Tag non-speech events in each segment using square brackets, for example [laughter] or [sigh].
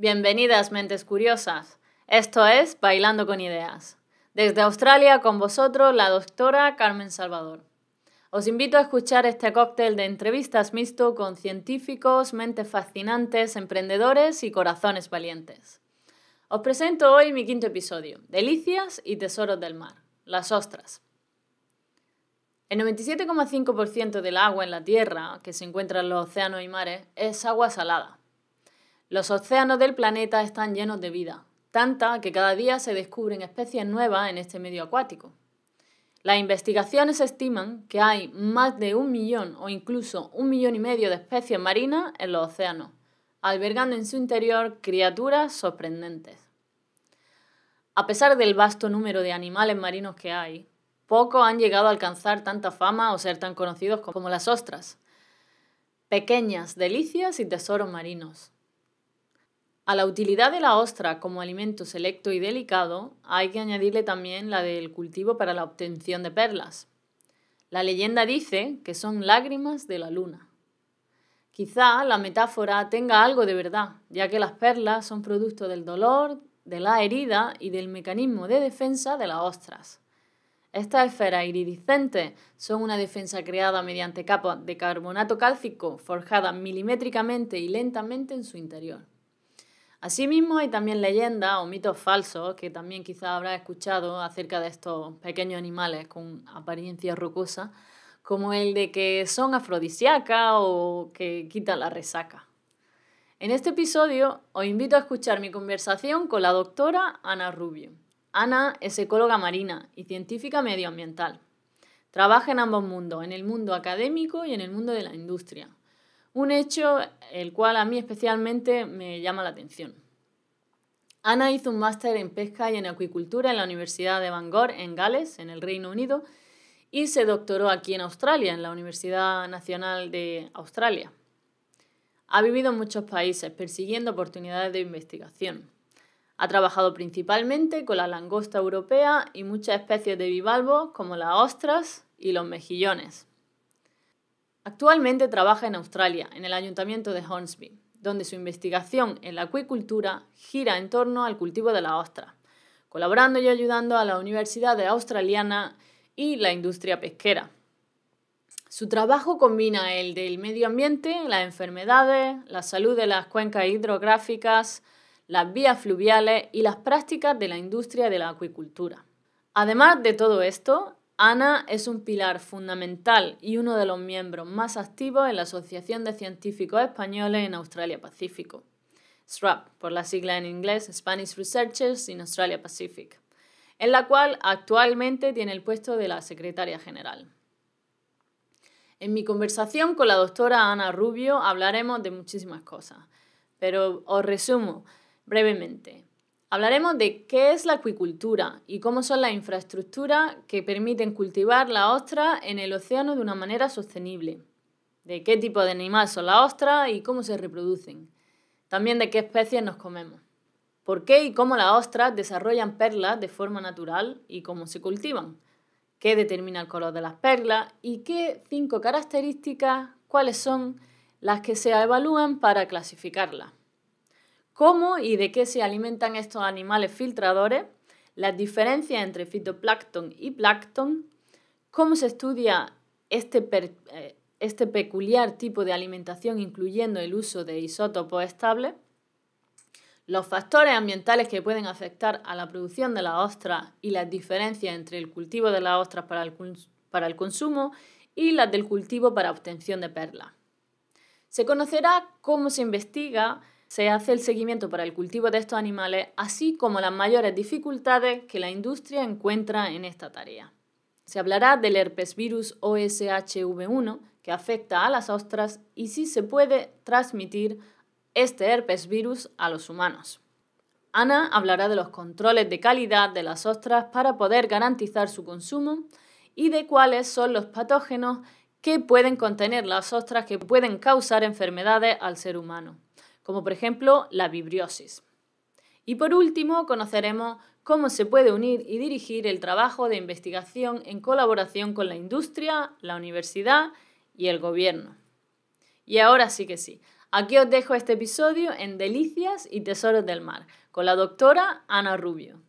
Bienvenidas, mentes curiosas. Esto es Bailando con Ideas. Desde Australia con vosotros la doctora Carmen Salvador. Os invito a escuchar este cóctel de entrevistas mixto con científicos, mentes fascinantes, emprendedores y corazones valientes. Os presento hoy mi quinto episodio, Delicias y Tesoros del Mar, las ostras. El 97,5% del agua en la Tierra que se encuentra en los océanos y mares es agua salada. Los océanos del planeta están llenos de vida, tanta que cada día se descubren especies nuevas en este medio acuático. Las investigaciones estiman que hay más de un millón o incluso un millón y medio de especies marinas en los océanos, albergando en su interior criaturas sorprendentes. A pesar del vasto número de animales marinos que hay, pocos han llegado a alcanzar tanta fama o ser tan conocidos como las ostras. Pequeñas delicias y tesoros marinos. A la utilidad de la ostra como alimento selecto y delicado hay que añadirle también la del cultivo para la obtención de perlas. La leyenda dice que son lágrimas de la luna. Quizá la metáfora tenga algo de verdad, ya que las perlas son producto del dolor, de la herida y del mecanismo de defensa de las ostras. Estas esferas iridiscentes son una defensa creada mediante capas de carbonato cálcico forjadas milimétricamente y lentamente en su interior. Asimismo, hay también leyendas o mitos falsos que también quizá habrás escuchado acerca de estos pequeños animales con apariencia rocosa, como el de que son afrodisíacas o que quitan la resaca. En este episodio os invito a escuchar mi conversación con la doctora Ana Rubio. Ana es ecóloga marina y científica medioambiental. Trabaja en ambos mundos, en el mundo académico y en el mundo de la industria, un hecho el cual a mí especialmente me llama la atención. Ana hizo un máster en pesca y en acuicultura en la Universidad de Bangor, en Gales, en el Reino Unido, y se doctoró aquí en Australia, en la Universidad Nacional de Australia. Ha vivido en muchos países persiguiendo oportunidades de investigación. Ha trabajado principalmente con la langosta europea y muchas especies de bivalvos como las ostras y los mejillones. Actualmente trabaja en Australia, en el ayuntamiento de Hornsby, donde su investigación en la acuicultura gira en torno al cultivo de la ostra, colaborando y ayudando a la Universidad Australiana y la industria pesquera. Su trabajo combina el del medio ambiente, las enfermedades, la salud de las cuencas hidrográficas, las vías fluviales y las prácticas de la industria de la acuicultura. Además de todo esto, Ana es un pilar fundamental y uno de los miembros más activos en la Asociación de Científicos Españoles en Australia-Pacífico, SRAP, por la sigla en inglés Spanish Researchers in Australia-Pacific, en la cual actualmente tiene el puesto de la secretaria general. En mi conversación con la doctora Ana Rubio hablaremos de muchísimas cosas, pero os resumo brevemente. Hablaremos de qué es la acuicultura y cómo son las infraestructuras que permiten cultivar la ostra en el océano de una manera sostenible, de qué tipo de animal son las ostras y cómo se reproducen, también de qué especies nos comemos, por qué y cómo las ostras desarrollan perlas de forma natural y cómo se cultivan, qué determina el color de las perlas y qué cinco características, cuáles son las que se evalúan para clasificarlas cómo y de qué se alimentan estos animales filtradores, las diferencias entre fitoplancton y plancton, cómo se estudia este, eh, este peculiar tipo de alimentación incluyendo el uso de isótopos estables, los factores ambientales que pueden afectar a la producción de la ostra y las diferencias entre el cultivo de las ostras para el, para el consumo y las del cultivo para obtención de perlas. Se conocerá cómo se investiga se hace el seguimiento para el cultivo de estos animales, así como las mayores dificultades que la industria encuentra en esta tarea. Se hablará del herpesvirus OSHV1 que afecta a las ostras y si se puede transmitir este herpesvirus a los humanos. Ana hablará de los controles de calidad de las ostras para poder garantizar su consumo y de cuáles son los patógenos que pueden contener las ostras que pueden causar enfermedades al ser humano como por ejemplo la vibriosis. Y por último, conoceremos cómo se puede unir y dirigir el trabajo de investigación en colaboración con la industria, la universidad y el gobierno. Y ahora sí que sí, aquí os dejo este episodio en Delicias y Tesoros del Mar, con la doctora Ana Rubio.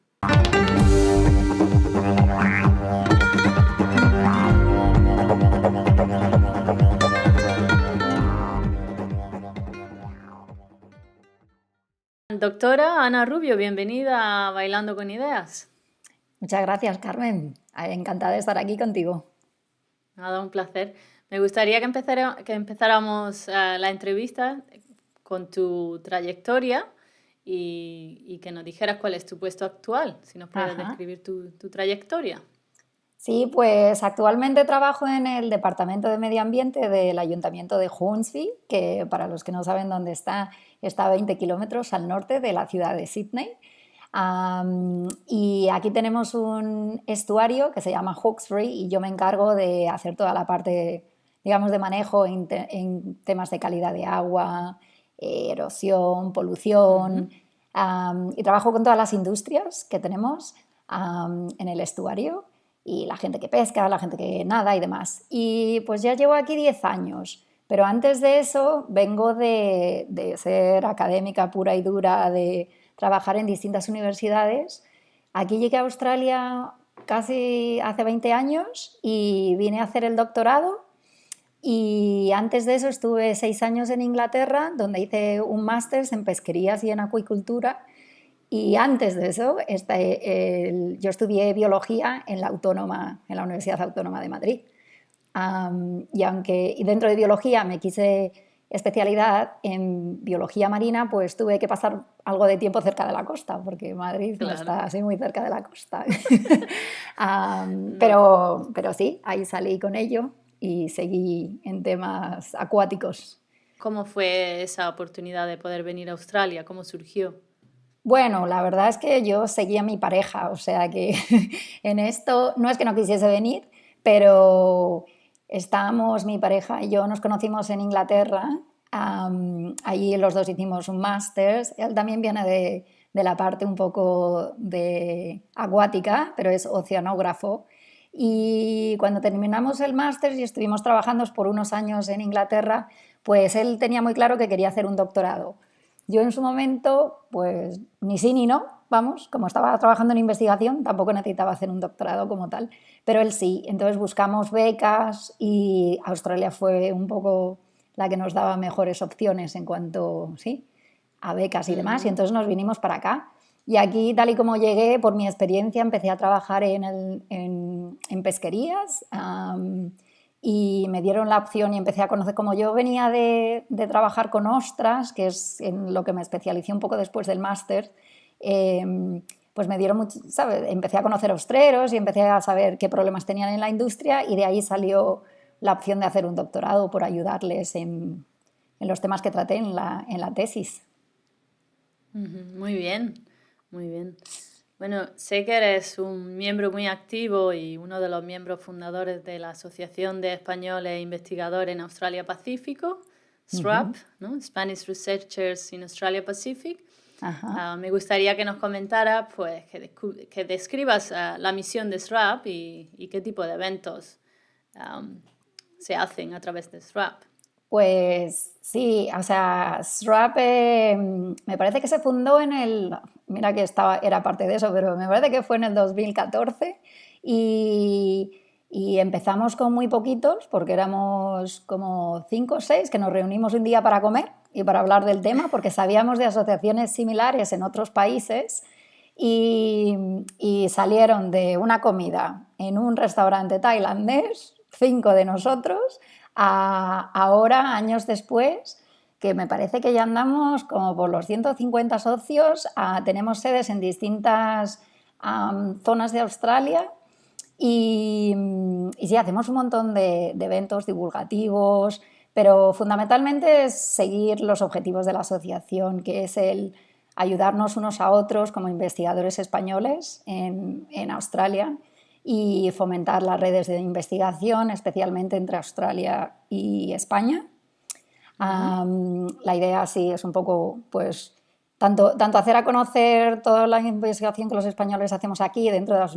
Doctora Ana Rubio, bienvenida a Bailando con Ideas. Muchas gracias, Carmen. Encantada de estar aquí contigo. Nada, un placer. Me gustaría que, empezáramos eh, la entrevista con tu trayectoria y, que nos dijeras cuál es tu puesto actual, si nos puedes describir tu trayectoria. Sí, pues actualmente trabajo en el Departamento de Medio Ambiente del Ayuntamiento de Huntsville, que para los que no saben dónde está, está a 20 kilómetros al norte de la ciudad de Sydney. y aquí tenemos un estuario que se llama Hawkesbury y yo me encargo de hacer toda la parte, digamos, de manejo en, temas de calidad de agua, erosión, polución. y trabajo con todas las industrias que tenemos en el estuario y la gente que pesca, la gente que nada y demás. Y pues ya llevo aquí 10 años, pero antes de eso vengo de, de ser académica pura y dura, de trabajar en distintas universidades. Aquí llegué a Australia casi hace 20 años y vine a hacer el doctorado y antes de eso estuve seis años en Inglaterra, donde hice un máster en pesquerías y en acuicultura. Y antes de eso, este, yo estudié biología en la, autónoma, en la Universidad Autónoma de Madrid. y aunque dentro de biología me quise especialidad en biología marina, pues tuve que pasar algo de tiempo cerca de la costa, porque Madrid no está así muy cerca de la costa. [laughs] pero, pero sí, ahí salí con ello y seguí en temas acuáticos. ¿Cómo fue esa oportunidad de poder venir a Australia? ¿Cómo surgió? Bueno, la verdad es que yo seguía a mi pareja, o sea que [laughs] en esto no es que no quisiese venir, pero estábamos, mi pareja y yo nos conocimos en Inglaterra, allí los dos hicimos un máster, él también viene de, de la parte un poco de acuática, pero es oceanógrafo. Y cuando terminamos el máster y estuvimos trabajando por unos años en Inglaterra, pues él tenía muy claro que quería hacer un doctorado. Yo en su momento, pues ni sí ni no, vamos, como estaba trabajando en investigación, tampoco necesitaba hacer un doctorado como tal, pero él sí. Entonces buscamos becas y Australia fue un poco la que nos daba mejores opciones en cuanto, sí, a becas y demás. Y entonces nos vinimos para acá. Y aquí, tal y como llegué, por mi experiencia, empecé a trabajar en, en, en pesquerías y me dieron la opción y empecé a conocer, como yo venía de, trabajar con ostras, que es en lo que me especialicé un poco después del máster, em, pues me dieron mucho, ¿sabes? Empecé a conocer ostreros y empecé a saber qué problemas tenían en la industria y de ahí salió la opción de hacer un doctorado por ayudarles en, los temas que traté en la, en la tesis. Muy bien, muy bien. Bueno, sé que eres un miembro muy activo y uno de los miembros fundadores de la Asociación de Españoles e Investigadores en Australia Pacífico, SRAP, ¿no? Spanish Researchers in Australia Pacific. Ah, me gustaría que nos comentara, pues, que, describas ah, la misión de SRAP y, qué tipo de eventos se hacen a través de SRAP. Pues sí, o sea, SRAP eh, mm, me parece que se fundó en el, mira que estaba, era parte de eso, pero me parece que fue en el 2014 y, empezamos con muy poquitos, porque éramos como cinco o seis que nos reunimos un día para comer y para hablar del tema, porque sabíamos de asociaciones similares en otros países. y, salieron de una comida en un restaurante tailandés, cinco de nosotros, ahora, años después, que me parece que ya andamos como por los 150 socios, ah, tenemos sedes en distintas zonas de Australia y, y, hacemos un montón de, eventos divulgativos, pero fundamentalmente es seguir los objetivos de la asociación, que es el ayudarnos unos a otros como investigadores españoles en Australia y fomentar las redes de investigación, especialmente entre Australia y España. la idea sí es un poco, pues, tanto, tanto, hacer a conocer toda la investigación que los españoles hacemos aquí dentro de las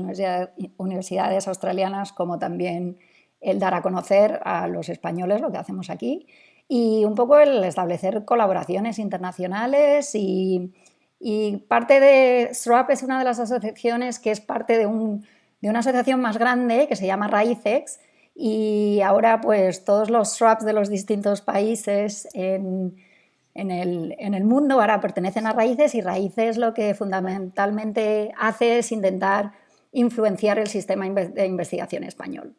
universidades, australianas, como también el dar a conocer a los españoles lo que hacemos aquí y un poco el establecer colaboraciones internacionales y, y parte de SRAP es una de las asociaciones que es parte de un de una asociación más grande que se llama Raíces y ahora pues todos los swaps de los distintos países en, el, mundo ahora pertenecen a Raíces y Raíces lo que fundamentalmente hace es intentar influenciar el sistema de investigación español.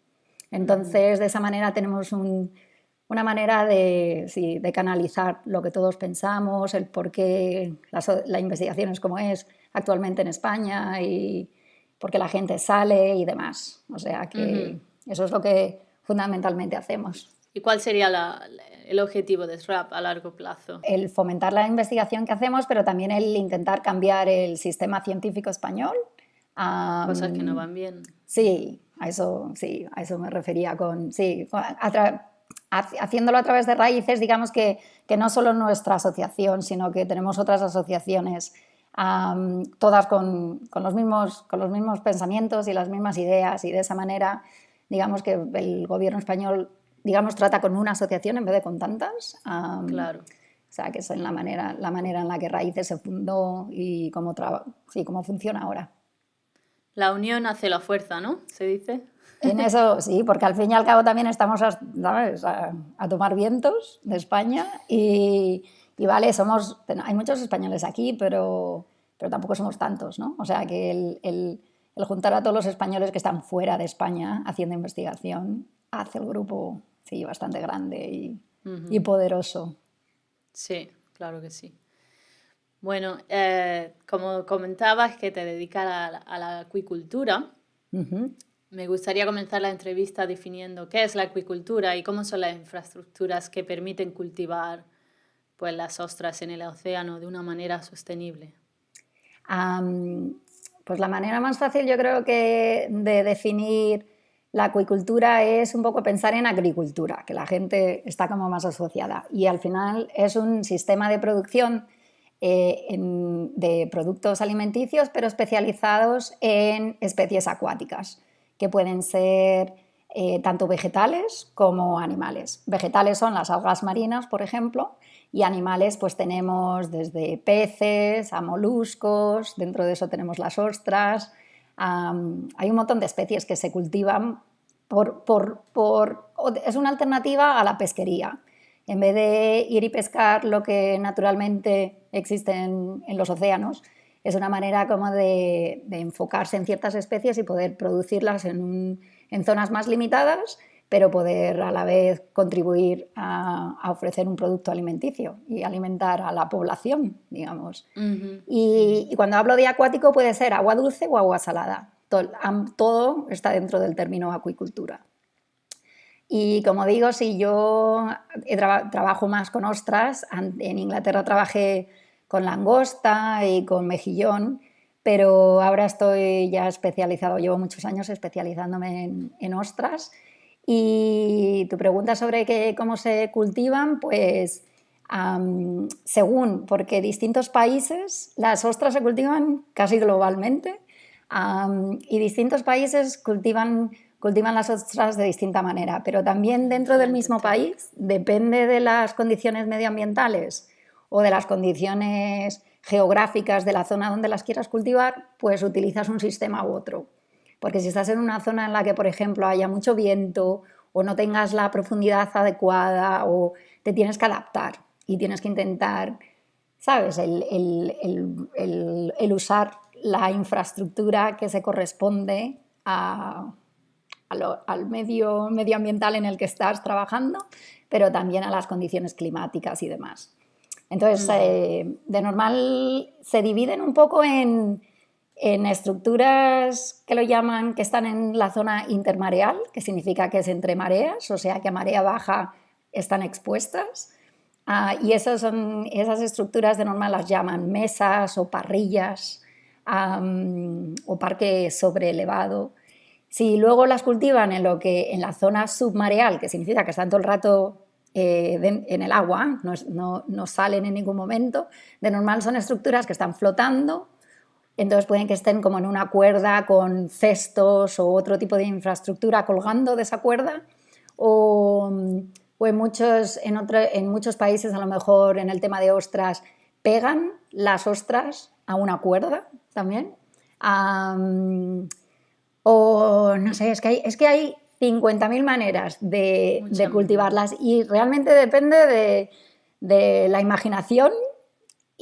Entonces, de esa manera tenemos una manera de, canalizar lo que todos pensamos, el por qué la, la investigación es como es actualmente en España y, porque la gente sale y demás. O sea que eso es lo que fundamentalmente hacemos. ¿Y cuál sería el objetivo de SRAP a largo plazo? El fomentar la investigación que hacemos, pero también el intentar cambiar el sistema científico español. A, Cosas que no van bien. Sí, a eso, sí, a eso me refería con... Sí, haciéndolo a través de raíces, digamos que, que no solo nuestra asociación, sino que tenemos otras asociaciones todas con, con, los mismos, con los mismos pensamientos y las mismas ideas y de esa manera, digamos que el gobierno español, digamos, trata con una asociación en vez de con tantas. claro. O sea, que es la manera, la manera en la que Raíces se fundó y cómo, y cómo funciona ahora. La unión hace la fuerza, ¿no? Se dice. En eso [laughs] sí, porque al fin y al cabo también estamos a tomar vientos de España y, y vale, somos, hay muchos españoles aquí, pero, pero tampoco somos tantos, ¿no? O sea que el, juntar a todos los españoles que están fuera de España haciendo investigación hace el grupo, sí, bastante grande y, poderoso. Sí, claro que sí. Bueno, eh, como comentabas que te dedicas a, la, acuicultura, me gustaría comenzar la entrevista definiendo qué es la acuicultura y cómo son las infraestructuras que permiten cultivar pues, las ostras en el océano de una manera sostenible? pues la manera más fácil yo creo que de definir la acuicultura es un poco pensar en agricultura, que la gente está como más asociada. Y al final es un sistema de producción eh, de productos alimenticios, pero especializados en especies acuáticas, que pueden ser eh, tanto vegetales como animales. Vegetales son las algas marinas, por ejemplo, y animales pues tenemos desde peces a moluscos, dentro de eso tenemos las ostras, hay un montón de especies que se cultivan por, es una alternativa a la pesquería. En vez de ir y pescar lo que naturalmente existe en, los océanos, es una manera como de, enfocarse en ciertas especies y poder producirlas en zonas más limitadas pero poder a la vez contribuir a, ofrecer un producto alimenticio y alimentar a la población, digamos. y, cuando hablo de acuático puede ser agua dulce o agua salada. Todo, está dentro del término acuicultura. Y como digo, si yo trabajo más con ostras, en Inglaterra trabajé con langosta y con mejillón, pero ahora estoy ya especializado, llevo muchos años especializándome en ostras y tu pregunta sobre cómo se cultivan, pues según, porque distintos países, las ostras se cultivan casi globalmente y distintos países cultivan, cultivan las ostras de distinta manera, pero también dentro del mismo país, depende de las condiciones medioambientales o de las condiciones geográficas de la zona donde las quieras cultivar, pues utilizas un sistema u otro. Porque si estás en una zona en la que, por ejemplo, haya mucho viento o no tengas la profundidad adecuada o te tienes que adaptar y tienes que intentar, ¿sabes?, el, usar la infraestructura que se corresponde al medio ambiental en el que estás trabajando, pero también a las condiciones climáticas y demás. Entonces, mm. eh, de normal se dividen un poco en en estructuras que lo llaman, que están en la zona intermareal, que significa que es entre mareas, o sea que a marea baja están expuestas. Ah, y esas, son, esas estructuras de normal las llaman mesas o parrillas o parque sobre elevado. Si luego las cultivan en, lo que, en la zona submareal, que significa que están todo el rato eh, en el agua, no, no salen en ningún momento, de normal son estructuras que están flotando entonces pueden que estén como en una cuerda con cestos o otro tipo de infraestructura colgando de esa cuerda o, en, muchos, en, muchos países a lo mejor en el tema de ostras pegan las ostras a una cuerda también. o no sé, es que hay, es que hay 50.000 maneras de, cultivarlas y realmente depende de, de la imaginación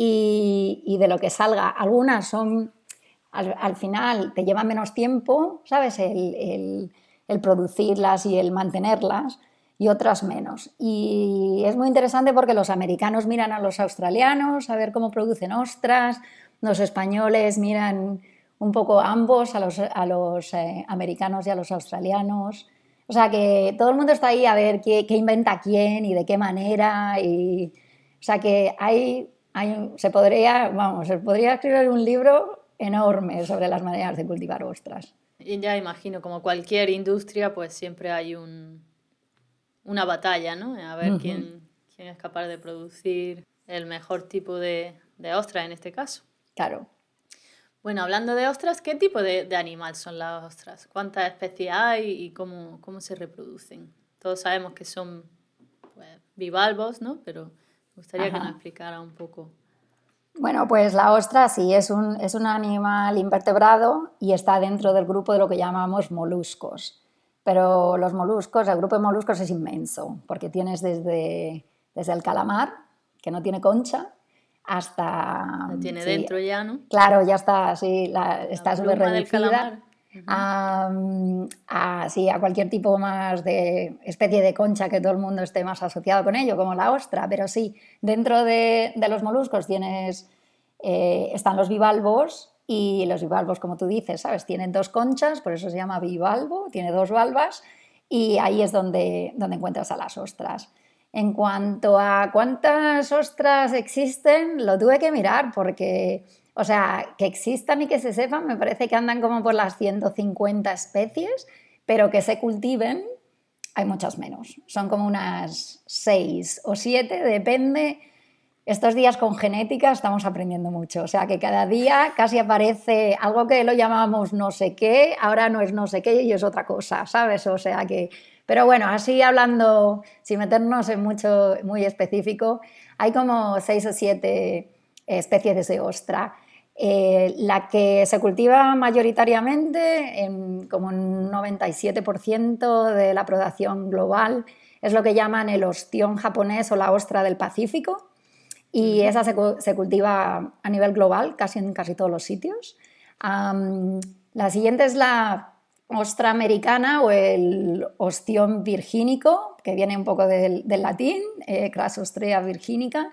y, de lo que salga. Algunas son, al, final, te llevan menos tiempo, ¿sabes? El, producirlas y el mantenerlas y otras menos. Y es muy interesante porque los americanos miran a los australianos a ver cómo producen ostras, los españoles miran un poco ambos, a los, a los eh, americanos y a los australianos. O sea que todo el mundo está ahí a ver qué, inventa quién y de qué manera. Y, o sea que hay se, podría, vamos, se podría escribir un libro enorme sobre las maneras de cultivar ostras. Y ya imagino, como cualquier industria, pues siempre hay un, una batalla, ¿no? A ver quién, quién es capaz de producir el mejor tipo de, de ostra en este caso. Claro. Bueno, hablando de ostras, ¿qué tipo de, de animal son las ostras? ¿Cuántas especies hay y cómo, cómo se reproducen? Todos sabemos que son pues, bivalvos, ¿no? Pero me gustaría que me explicara un poco. Bueno, pues la ostra sí, es un, es un animal invertebrado y está dentro del grupo de lo que llamamos moluscos. Pero los moluscos, el grupo de moluscos es inmenso, porque tienes desde, desde el calamar, que no tiene concha, hasta... Lo tiene dentro ya, ¿no? Claro, ya está, sí, la, está súper reducida. Del a, a, cualquier tipo más de especie de concha que todo el mundo esté más asociado con ello, como la ostra. Pero sí, dentro de, los moluscos tienes, eh, están los bivalvos y los bivalvos, como tú dices, ¿sabes? Tienen dos conchas, por eso se llama bivalvo, tiene dos valvas y ahí es donde, donde encuentras a las ostras. En cuanto a cuántas ostras existen, lo tuve que mirar porque o sea, que existan y que se sepan, me parece que andan como por las 150 especies, pero que se cultiven hay muchas menos. Son como unas 6 o 7, depende. Estos días con genética estamos aprendiendo mucho, o sea que cada día casi aparece algo que lo llamábamos no sé qué, ahora no es no sé qué y es otra cosa, ¿sabes? O sea que, pero bueno, así hablando, sin meternos en mucho muy específico, hay como seis o siete especies de ostra eh, la que se cultiva mayoritariamente, como un 97% de la producción global, es lo que llaman el ostión japonés o la ostra del Pacífico. Y esa se, cultiva a nivel global, casi en casi todos los sitios. la siguiente es la ostra americana o el ostión virgínico, que viene un poco del, latín, eh, virginica, virgínica.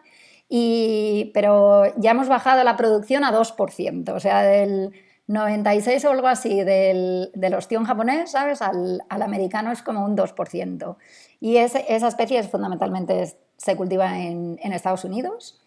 Y, pero ya hemos bajado la producción a 2%, o sea, del 96 o algo así del, del ostión japonés, ¿sabes? Al, al, americano es como un 2%. Y esa especie es, fundamentalmente se cultiva en, en, Estados Unidos.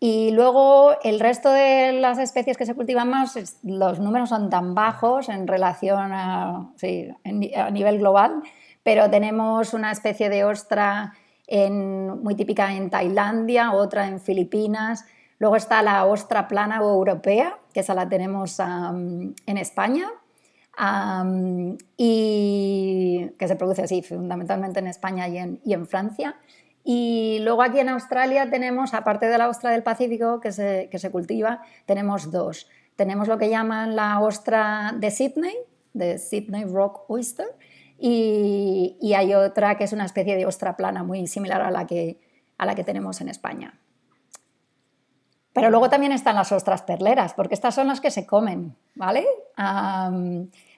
Y luego el resto de las especies que se cultivan más, los números son tan bajos en relación a, sí, a nivel global, pero tenemos una especie de ostra muy típica en Tailandia, otra en Filipinas. Luego está la ostra plana o europea, que esa la tenemos en España, y que se produce así fundamentalmente en España y en, y en, Francia. Y luego aquí en Australia tenemos, aparte de la ostra del Pacífico que se, que se cultiva, tenemos dos. Tenemos lo que llaman la ostra de Sydney, de Sydney Rock Oyster, y, hay otra que es una especie de ostra plana muy similar a la que, a la que tenemos en España. Pero luego también están las ostras perleras, porque estas son las que se comen, ¿vale?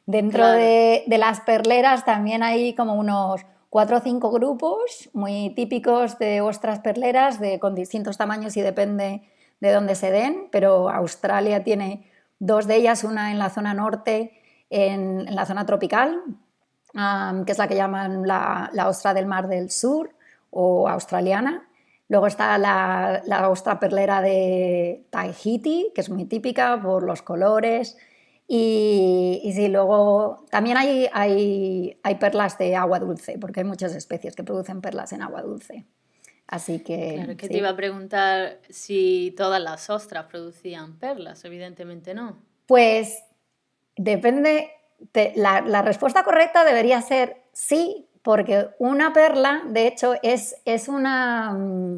dentro de, las perleras también hay como unos cuatro o cinco grupos muy típicos de ostras perleras, con distintos tamaños y depende de dónde se den, pero Australia tiene dos de ellas, una en la zona norte, en la zona tropical, que es la que llaman la, ostra del mar del sur o australiana. Luego está la, ostra perlera de Tahiti, que es muy típica por los colores. Y, y luego también hay, hay, hay, perlas de agua dulce, porque hay muchas especies que producen perlas en agua dulce. Así que. Claro, que te iba a preguntar si todas las ostras producían perlas, evidentemente no. Pues depende la, respuesta correcta debería ser sí, porque una perla, de hecho, es, es una... Mm,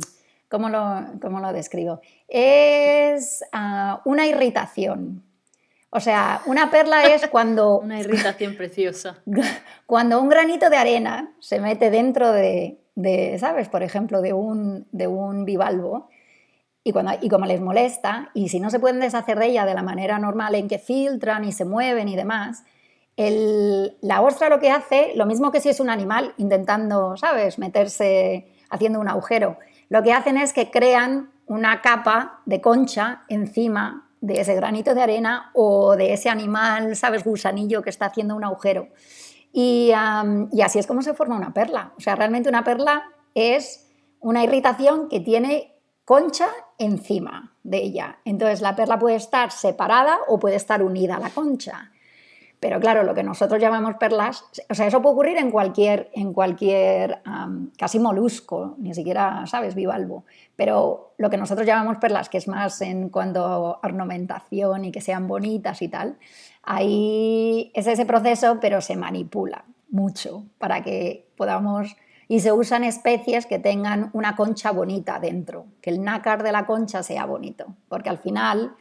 ¿Cómo lo, describo? Es ah, una irritación. O sea, una perla es [laughs] cuando... una irritación preciosa. [laughs] Cuando un granito de arena se mete dentro de, ¿sabes? Por ejemplo, de un, bivalvo. y como les molesta, y si no se pueden deshacer de ella de la manera normal en que filtran y se mueven y demás, la ostra lo que hace, lo mismo que si es un animal intentando, ¿sabes?, meterse haciendo un agujero, lo que hacen es que crean una capa de concha encima de ese granito de arena o de ese animal, ¿sabes?, gusanillo que está haciendo un agujero. y así es como se forma una perla. O sea, realmente una perla es una irritación que tiene concha encima de ella. Entonces la perla puede estar separada o puede estar unida a la concha. Pero claro, lo que nosotros llamamos perlas, o sea, eso puede ocurrir en cualquier, en cualquier casi molusco, ni siquiera, ¿sabes?, bivalvo. Pero lo que nosotros llamamos perlas, que es más en cuanto a ornamentación y que sean bonitas y tal, ahí es ese proceso, pero se manipula mucho para que podamos... Y se usan especies que tengan una concha bonita dentro, que el nácar de la concha sea bonito, porque al final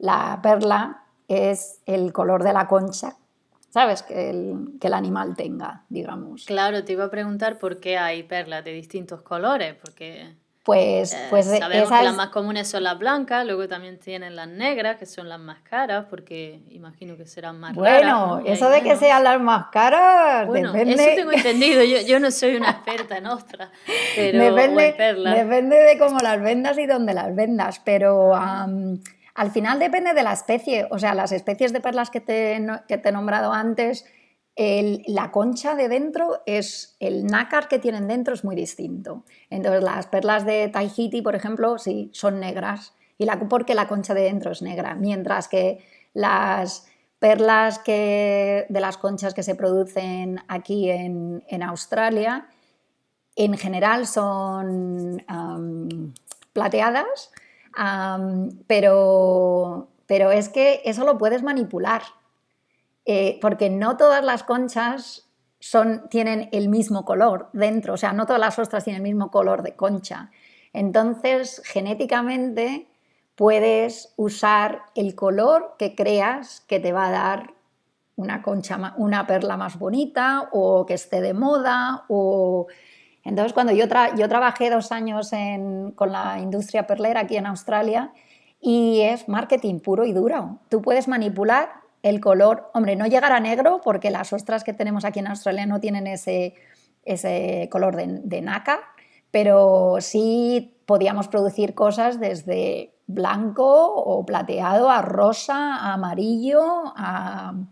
la perla es el color de la concha, ¿sabes? Que el, animal tenga, digamos. Claro, te iba a preguntar por qué hay perlas de distintos colores, porque... Pues, eh, pues sabemos que las más comunes son las blancas, luego también tienen las negras, que son las más caras, porque imagino que serán más bueno, Bueno, eso de que sean las más caras bueno, depende... Eso tengo entendido, yo, no soy una experta en ostras, [laughs] pero depende, Depende de cómo las vendas y dónde las vendas, pero... Al final depende de la especie, o sea, las especies de perlas que te, he nombrado antes, la concha de dentro es, el nácar que tienen dentro es muy distinto. Entonces las perlas de Tahiti, por ejemplo, sí, son negras, y porque la concha de dentro es negra, mientras que las perlas de las conchas que se producen aquí en, Australia, en general son plateadas, pero, pero es que eso lo puedes manipular, eh, porque no todas las conchas son, tienen el mismo color dentro, o sea, no todas las ostras tienen el mismo color de concha. Entonces, genéticamente puedes usar el color que creas que te va a dar una concha, una perla más bonita o que esté de moda o entonces, cuando yo, yo trabajé dos años con la industria perlera aquí en Australia y es marketing puro y duro. Tú puedes manipular el color, hombre, no llegar a negro porque las ostras que tenemos aquí en Australia no tienen ese, ese color de, naca, pero sí podíamos producir cosas desde blanco o plateado a rosa, a amarillo, O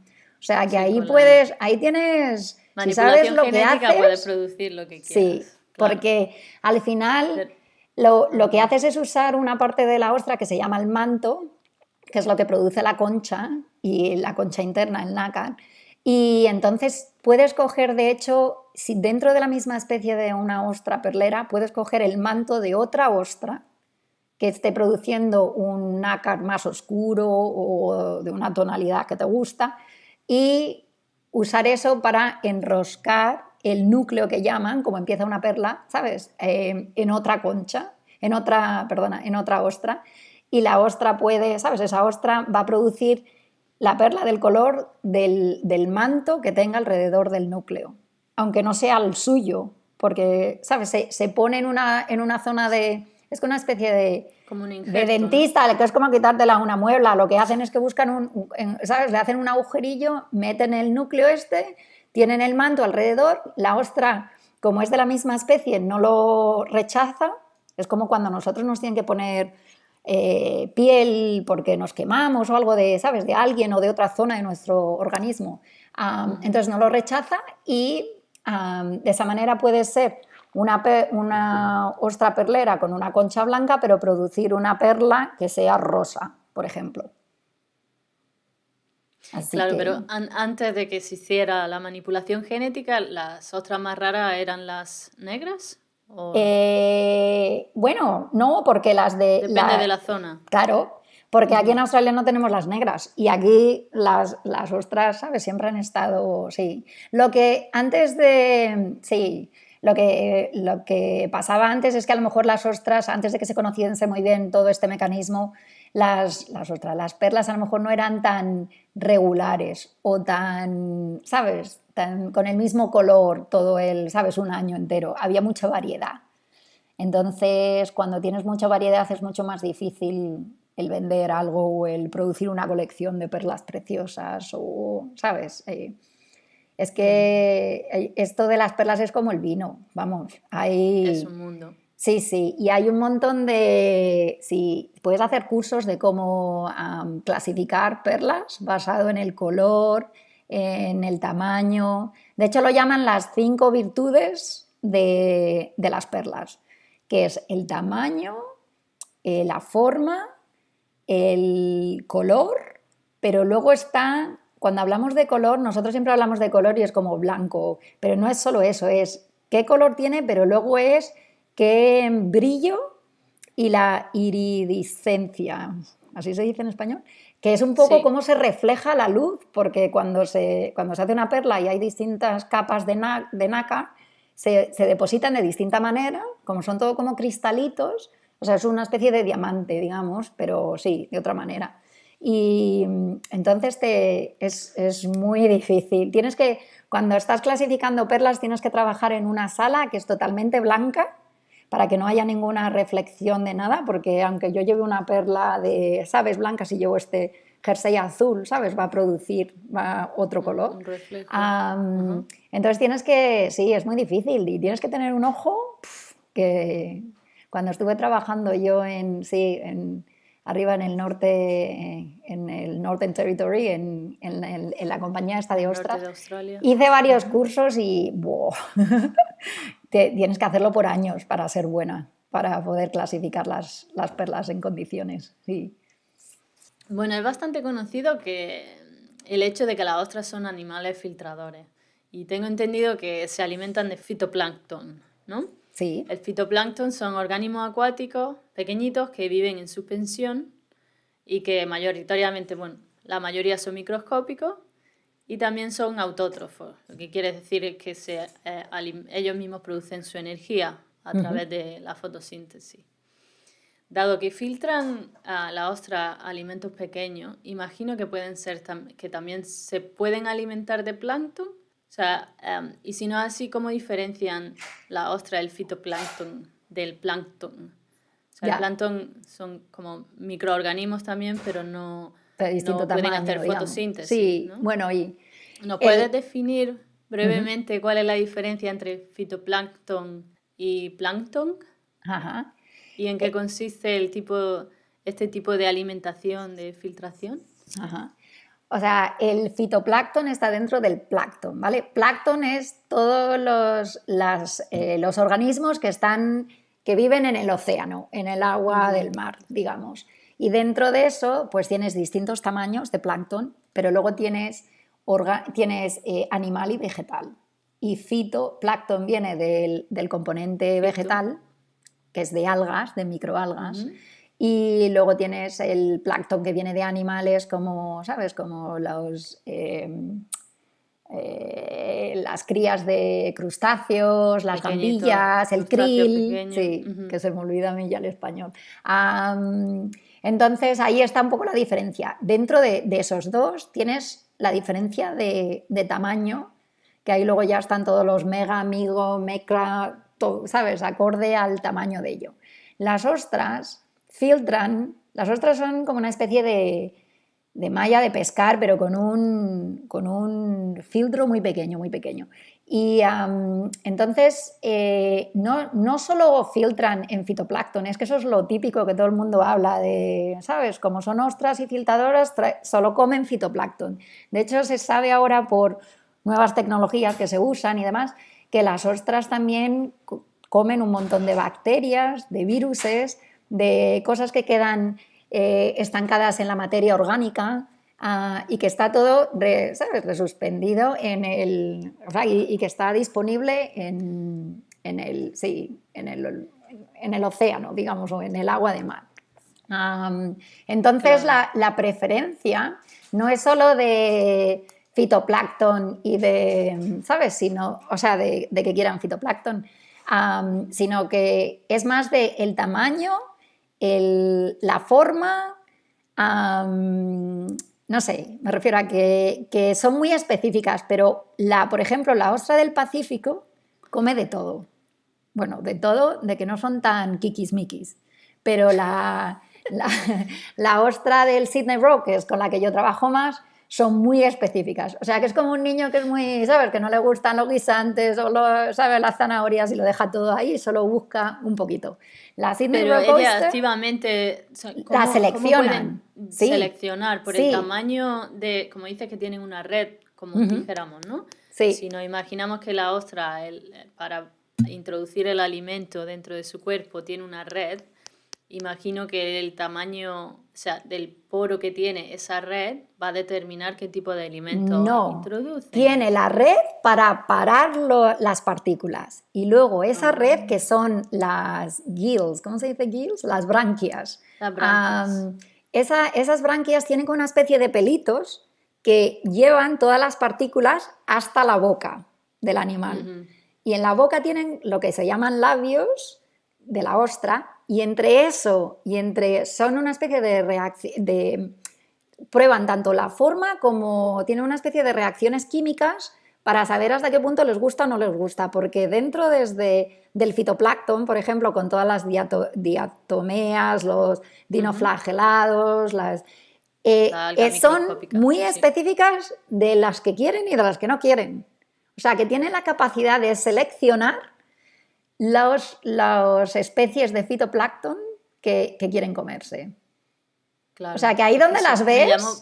sea, que ahí puedes, ahí tienes si sabes lo que producir lo que quieras. Sí, porque al final lo, que haces es usar una parte de la ostra que se llama el manto, que es lo que produce la concha y la concha interna, el nácar. Y entonces puedes coger, de hecho, si dentro de la misma especie de una ostra perlera, puedes coger el manto de otra ostra que esté produciendo un nácar más oscuro o de una tonalidad que te gusta y usar eso para enroscar el núcleo que llaman, como empieza una perla, ¿sabes? Eh, en otra concha, en otra, perdona, en otra ostra. Y la ostra puede, ¿sabes? Esa ostra va a producir la perla del color del, manto que tenga alrededor del núcleo, aunque no sea el suyo, porque, ¿sabes? Se, se pone una, en una zona de, es como una especie de, dentista, que es como quitártela una muebla. Lo que hacen es que buscan un, ¿sabes? Le hacen un agujerillo, meten el núcleo este, tienen el manto alrededor, la ostra, como es de la misma especie, no lo rechaza. Es como cuando nosotros nos tienen que poner eh, piel porque nos quemamos o algo de, ¿sabes? De alguien o de otra zona de nuestro organismo. entonces no lo rechaza y de esa manera puede ser una, ostra perlera con una concha blanca, pero producir una perla que sea rosa, por ejemplo. claro, pero antes de que se hiciera la manipulación genética, ¿las ostras más raras eran las negras? Eh, bueno, no, porque las de... Depende de la zona. Claro, porque aquí en Australia no tenemos las negras y aquí las, las ostras, ¿sabes? Siempre han estado, sí. Lo que antes de, sí, lo que, lo que pasaba antes es que a lo mejor las ostras, antes de que se conociese muy bien todo este mecanismo, las, las ostras, las perlas a lo mejor no eran tan regulares o tan, ¿sabes? con el mismo color todo el, ¿sabes? Un año entero. Había mucha variedad. Entonces, cuando tienes mucha variedad es mucho más difícil el vender algo o el producir una colección de perlas preciosas o, ¿sabes? Eh, es que esto de las perlas es como el vino, vamos, hay... Es un mundo. Sí, sí, y hay un montón de... Sí, puedes hacer cursos de cómo clasificar perlas basado en el color, en el tamaño. De hecho, lo llaman las cinco virtudes de, las perlas, que es el tamaño, eh, la forma, el color, pero luego está cuando hablamos de color, nosotros siempre hablamos de color y es como blanco, pero no es solo eso, es qué color tiene, pero luego es qué brillo y la iridiscencia, así se dice en español, que es un poco cómo se refleja la luz, porque cuando se, cuando se hace una perla y hay distintas capas de, naca, de nácar, se, se, depositan de distinta manera, como son todo como cristalitos, o sea, es una especie de diamante, digamos, pero sí, de otra manera. Y mm, entonces te, es, es, muy difícil. Tienes que, cuando estás clasificando perlas, tienes que trabajar en una sala que es totalmente blanca para que no haya ninguna reflexión de nada, porque aunque yo lleve una perla de, ¿sabes? Blanca, si llevo este jersey azul, ¿sabes? Va a producir va otro color. entonces tienes que, sí, es muy difícil y tienes que tener un ojo que cuando estuve trabajando yo en, sí, en arriba en el norte, en el Northern Territory, en, en, la compañía esta de ostras. Hice varios cursos y wow, [laughs] tienes que hacerlo por años para ser buena, para poder clasificar las, perlas en condiciones. Sí. Bueno, es bastante conocido que el hecho de que las ostras son animales filtradores y tengo entendido que se alimentan de fitoplancton, ¿no? Sí. El fitoplancton son organismos acuáticos pequeñitos que viven en suspensión y que mayoritariamente, bueno, la mayoría son microscópicos y también son autótrofos, lo que quiere decir es que eh, ellos mismos producen su energía a través de la fotosíntesis. Dado que filtran a la ostra alimentos pequeños, imagino que que también se pueden alimentar de plancton o sea, em, y si no así, ¿cómo diferencian la ostra del fitoplancton del plancton? O sea, el plancton son como microorganismos también, pero no, pueden hacer fotosíntesis. Sí, bueno, y... ¿No puedes definir brevemente cuál es la diferencia entre fitoplancton y plancton? Ajá. ¿Y en qué consiste el tipo, este tipo de alimentación, de filtración? Ajá. O sea, el fitoplancton está dentro del plancton, ¿vale? Plancton es todos los, eh, los, organismos que, están, que viven en el océano, en el agua del mar, digamos. Y dentro de eso, pues tienes distintos tamaños de plancton, pero luego tienes, tienes eh, animal y vegetal. Y fitoplancton viene del, componente vegetal, que es de algas, de microalgas. Y luego tienes el plancton que viene de animales como, ¿sabes? Como los, em, eh, las crías de crustáceos, las gambillas, el krill, sí, que se me olvida a mí ya el español. entonces ahí está un poco la diferencia. Dentro de, esos dos tienes la diferencia de, tamaño, que ahí luego ya están todos los mega, amigo, mecla, todo, ¿sabes? Acorde al tamaño de ello. Las ostras filtran. Las ostras son como una especie de, malla de pescar, pero con un, con un filtro muy pequeño, muy pequeño. Y entonces eh, no, no, solo filtran en fitoplancton, es que eso es lo típico que todo el mundo habla de, ¿sabes? Como son ostras y filtradoras, solo comen fitoplancton. De hecho, se sabe ahora por nuevas tecnologías que se usan y demás, que las ostras también comen un montón de bacterias, de viruses, de cosas que quedan eh, estancadas en la materia orgánica ah, y que está todo resuspendido en el, y, que está disponible en, el, océano, digamos, o en el agua de mar. entonces, la, preferencia no es solo de fitoplancton y de, ¿sabes? Sino, o sea, de, que quieran fitoplancton, sino que es más de el tamaño la forma, no sé, me refiero a que, son muy específicas, pero la, por ejemplo, la ostra del Pacífico come de todo. Bueno, de todo, de que no son tan kikis mikis, pero la, la, [laughs] la ostra del Sydney Rock, que es con la que yo trabajo más, son muy específicas. O sea, que es como un niño que es muy, ¿sabes? Que no le gustan los guisantes o las zanahorias y lo deja todo ahí y solo busca un poquito. La Pero ella activamente la seleccionan. Seleccionar por el tamaño de, como dices, que tienen una red, como dijéramos, ¿no? Sí. Si nos imaginamos que la ostra, el, para introducir el alimento dentro de su cuerpo, tiene una red, Imagino que el tamaño, o sea, del poro que tiene esa red va a determinar qué tipo de alimento no, introduce. Tiene la red para parar las partículas y luego esa ah. red que son las gills, ¿cómo se dice gills? Las branquias. Las branquias. esas branquias tienen una especie de pelitos que llevan todas las partículas hasta la boca del animal. Y en la boca tienen lo que se llaman labios de la ostra, y entre eso y entre son una especie de reacción, de, prueban tanto la forma como tienen una especie de reacciones químicas para saber hasta qué punto les gusta o no les gusta, porque dentro desde del fitoplancton, por ejemplo, con todas las diatomeas, los dinoflagelados, las eh, eh, son muy específicas de las que quieren y de las que no quieren. O sea, que tienen la capacidad de seleccionar las especies de fitoplancton que, quieren comerse. o sea, que ahí donde las ves... Me llamo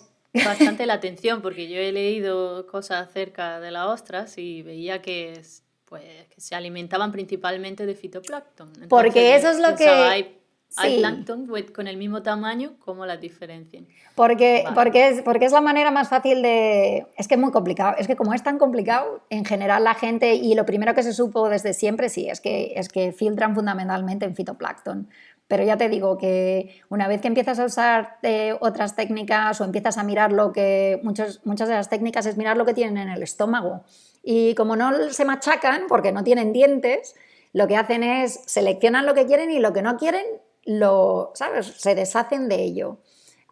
bastante la atención porque yo he leído cosas acerca de las ostras y veía que, pues, que se alimentaban principalmente de fitoplancton. porque eso es lo que... Al Hay plancton con el mismo tamaño, ¿cómo las diferencian? Porque, porque, es, porque es la manera más fácil de... Es que es muy complicado. Es que como es tan complicado, en general la gente, y lo primero que se supo desde siempre, sí, es que, es que filtran fundamentalmente en fitoplancton. Pero ya te digo que una vez que empiezas a usar eh, otras técnicas o empiezas a mirar lo que... muchas muchas de las técnicas es mirar lo que tienen en el estómago. Y como no se machacan porque no tienen dientes, lo que hacen es seleccionan lo que quieren y lo que no quieren lo, ¿sabes? Se deshacen de ello.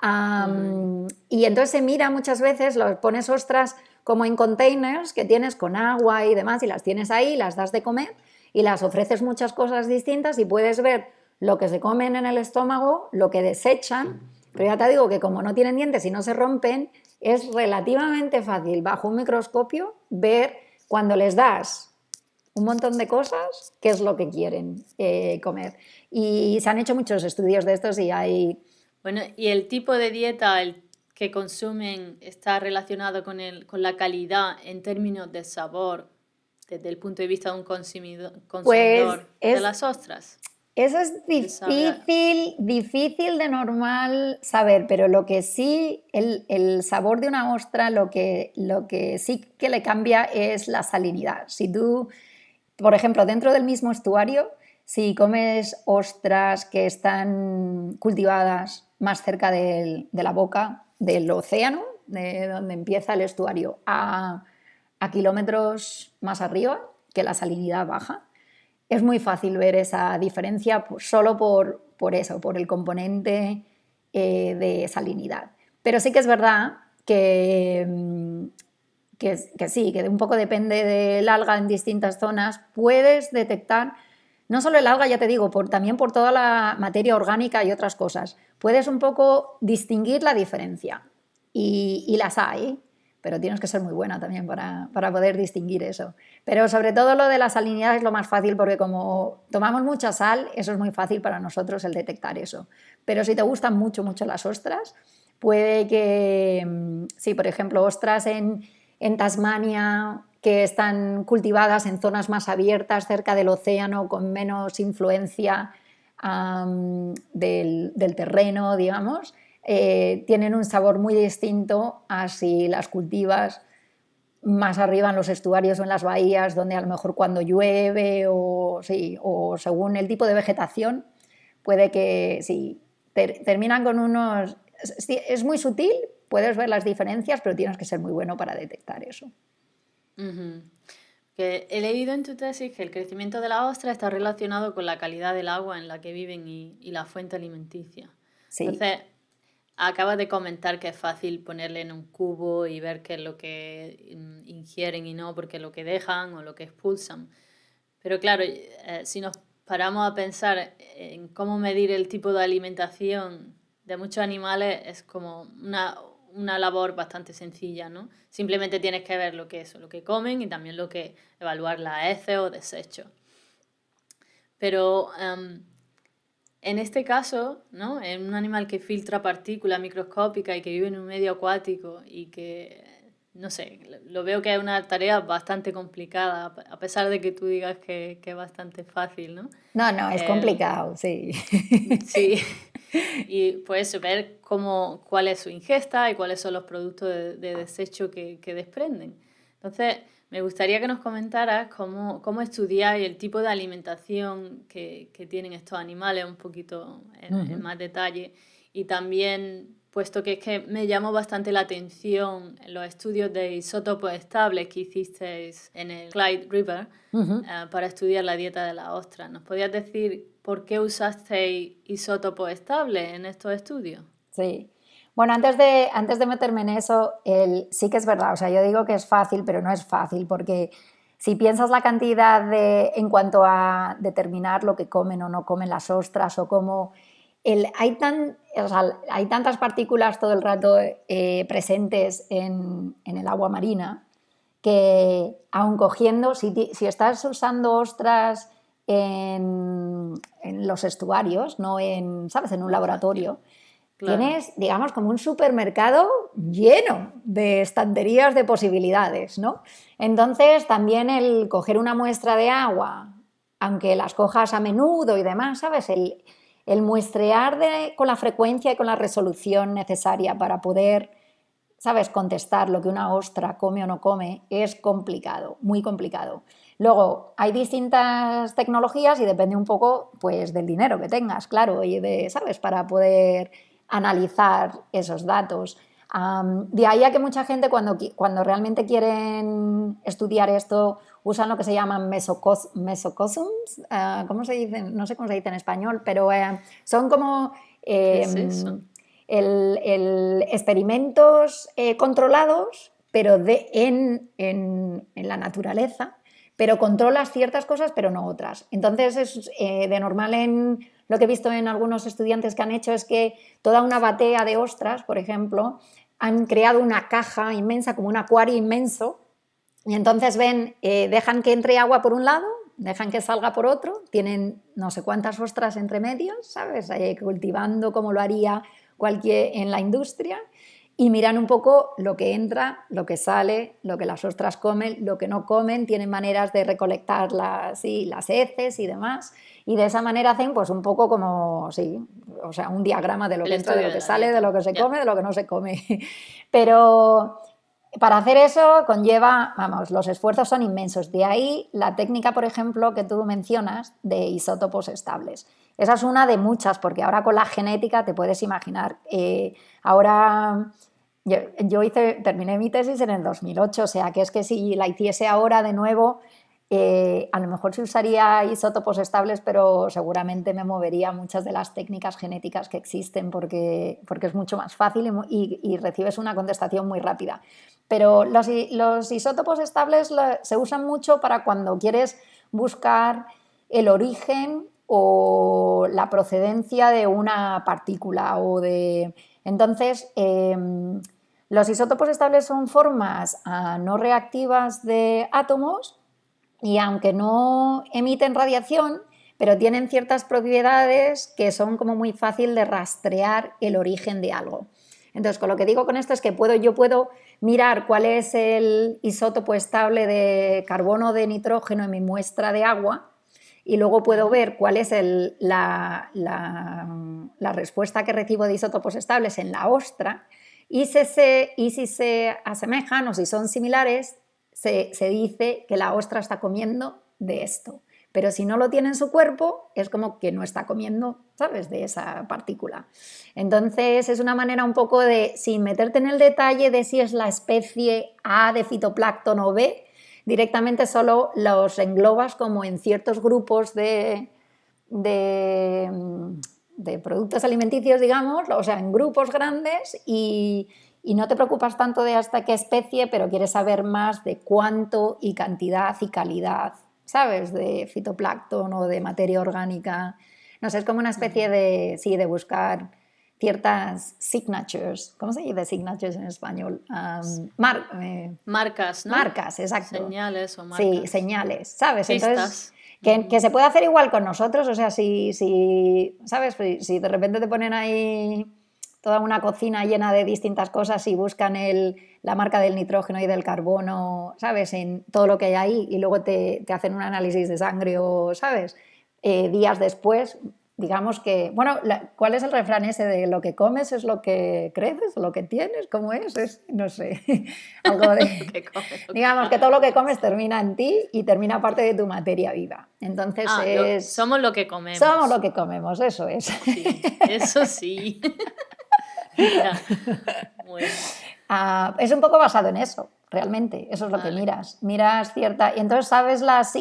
Mm. Y entonces se mira muchas veces, los pones ostras como en containers que tienes con agua y demás, y las tienes ahí, las das de comer y las ofreces muchas cosas distintas y puedes ver lo que se comen en el estómago, lo que desechan, pero ya te digo que como no tienen dientes y no se rompen, es relativamente fácil bajo un microscopio ver cuando les das un montón de cosas, que es lo que quieren eh, comer. Y se han hecho muchos estudios de estos y hay... Bueno, y el tipo de dieta que consumen está relacionado con, con la calidad en términos de sabor, desde el punto de vista de un consumidor, pues de las ostras. Eso es difícil, difícil de normal saber, pero lo que sí, el, sabor de una ostra, lo que, lo que sí que le cambia es la salinidad. Si tú por ejemplo, dentro del mismo estuario, si comes ostras que están cultivadas más cerca de la boca del océano, de donde empieza el estuario, a, kilómetros más arriba, que la salinidad baja, es muy fácil ver esa diferencia solo por, eso, por el componente eh, de salinidad. Pero sí que es verdad que mm, que, sí, que un poco depende del alga en distintas zonas, puedes detectar no solo el alga, ya te digo, por, también por toda la materia orgánica y otras cosas. Puedes un poco distinguir la diferencia y, las hay, pero tienes que ser muy buena también para, para, poder distinguir eso. Pero sobre todo lo de la salinidad es lo más fácil porque como tomamos mucha sal, eso es muy fácil para nosotros el detectar eso. Pero si te gustan mucho, mucho las ostras, puede que, mm, sí, por ejemplo, ostras en en Tasmania, que están cultivadas en zonas más abiertas, cerca del océano, con menos influencia del, terreno, digamos, eh, tienen un sabor muy distinto a si las cultivas más arriba en los estuarios o en las bahías, donde a lo mejor cuando llueve o, según el tipo de vegetación, puede que sí, terminan con unos... Es muy sutil, puedes ver las diferencias, pero tienes que ser muy bueno para detectar eso. que he leído en tu tesis que el crecimiento de la ostra está relacionado con la calidad del agua en la que viven y, la fuente alimenticia. Entonces, acabas de comentar que es fácil ponerle en un cubo y ver qué es lo que mm, ingieren y no, porque lo que dejan o lo que expulsan. Pero claro, eh, si nos paramos a pensar en cómo medir el tipo de alimentación de muchos animales, es como una, una labor bastante sencilla, ¿no? Simplemente tienes que ver lo que es, lo que comen y también lo que evaluar la heces o desecho. Pero em, en este caso, ¿no? En un animal que filtra partículas microscópicas y que vive en un medio acuático y que, no sé, lo veo que es una tarea bastante complicada, a pesar de que tú digas que, es bastante fácil, ¿no? No, no, es eh, complicado, sí. Sí. [laughs] [laughs] y puedes ver cómo, cuál es su ingesta y cuáles son los productos de, desecho que, desprenden. Entonces, me gustaría que nos comentaras cómo, cómo estudiar el tipo de alimentación que, tienen estos animales un poquito en más detalle y también puesto que es que me llamó bastante la atención los estudios de isótopos estables que hicisteis en el Clyde River eh, para estudiar la dieta de la ostra. ¿Nos podías decir por qué usasteis isótopos estables en estos estudios? Sí. Bueno, antes de, antes de meterme en eso, el, sí que es verdad, o sea, yo digo que es fácil, pero no es fácil porque si piensas la cantidad de, en cuanto a determinar lo que comen o no comen las ostras o cómo... El, hay tan, hay tantas partículas todo el rato eh, presentes en, el agua marina que aun cogiendo, si, estás usando ostras en, los estuarios, no en, ¿sabes?, en un laboratorio, tienes, digamos, como un supermercado lleno de estanterías de posibilidades, ¿no? Entonces, también el coger una muestra de agua, aunque las cojas a menudo y demás, ¿sabes?, el el muestrear con la frecuencia y con la resolución necesaria para poder, sabes, contestar lo que una ostra come o no come es complicado, muy complicado. Luego, hay distintas tecnologías y depende un poco pues, del dinero que tengas, claro, y de, sabes, para poder analizar esos datos de ahí a que mucha gente cuando, cuando realmente quieren estudiar esto usan lo que se llaman mesocos, mesocosms, eh, ¿cómo se dice? No sé cómo se dice en español, pero eh, son como em, el, el experimentos eh, controlados, pero de, en, en, en, la naturaleza, pero controlas ciertas cosas, pero no otras. Entonces, es de normal en lo que he visto en algunos estudiantes que han hecho es que toda una batea de ostras, por ejemplo, han creado una caja inmensa, como un acuario inmenso, y entonces ven, eh, dejan que entre agua por un lado, dejan que salga por otro, tienen no sé cuántas ostras entre medios, ¿sabes? cultivando como lo haría cualquier en la industria, y miran un poco lo que entra, lo que sale, lo que las ostras comen, lo que no comen, tienen maneras de recolectar y las heces y demás. Y de esa manera hacen pues un poco como, sí, o sea, un diagrama de lo que, entra, de lo que sale, de lo que se come, de lo que no se come. [laughs] Pero para hacer eso conlleva, vamos, los esfuerzos son inmensos. De ahí la técnica, por ejemplo, que tú mencionas de isótopos estables. Esa es una de muchas, porque ahora con la genética te puedes imaginar. Eh, ahora yo, yo, hice, terminé mi tesis en el 2008, o sea que es que si la hiciese ahora de nuevo, eh, a lo mejor se usaría isótopos estables, pero seguramente me movería muchas de las técnicas genéticas que existen porque, porque es mucho más fácil y, recibes una contestación muy rápida. Pero los, isótopos estables se usan mucho para cuando quieres buscar el origen o la procedencia de una partícula o de... Entonces, em, los isótopos estables son formas ah, no reactivas de átomos y aunque no emiten radiación, pero tienen ciertas propiedades que son como muy fácil de rastrear el origen de algo. Entonces, con lo que digo con esto es que puedo, yo puedo mirar cuál es el isótopo estable de carbono de nitrógeno en mi muestra de agua y luego puedo ver cuál es la, respuesta que recibo de isótopos estables en la ostra y y si se asemejan o si son similares, se, dice que la ostra está comiendo de esto. Pero si no lo tiene en su cuerpo, es como que no está comiendo, ¿sabes?, de esa partícula. Entonces, es una manera un poco de, sin meterte en el detalle de si es la especie A de fitoplancton o B, directamente solo los englobas como en ciertos grupos de, de, mm, de productos alimenticios, digamos, o sea, en grupos grandes y, y no te preocupas tanto de hasta qué especie, pero quieres saber más de cuánto y cantidad y calidad, ¿sabes? De fitoplancton o de materia orgánica. No sé, es como una especie de, sí, de buscar ciertas signatures, ¿cómo se dice signatures en español? Eh, marcas, ¿no? Marcas, exacto. Señales o marcas. Sí, señales, ¿sabes? Entonces, mm. que, se puede hacer igual con nosotros, o sea, si, si ¿sabes? Si de repente te ponen ahí toda una cocina llena de distintas cosas y buscan el, la marca del nitrógeno y del carbono, ¿sabes? En todo lo que hay ahí y luego te, hacen un análisis de sangre o, ¿sabes? Eh, días después, digamos que, bueno, ¿cuál es el refrán ese de lo que comes es lo que creces, lo que tienes? ¿Cómo es? es no sé, [laughs] algo de... [laughs] digamos que todo lo que comes termina en ti y termina parte de tu materia viva. Entonces ah, es... somos lo que comemos. Somos lo que comemos, eso es. eso sí. [laughs] [laughs] Ah, es un poco basado en eso, realmente. Eso es lo que miras. Miras cierta. Y entonces sabes las,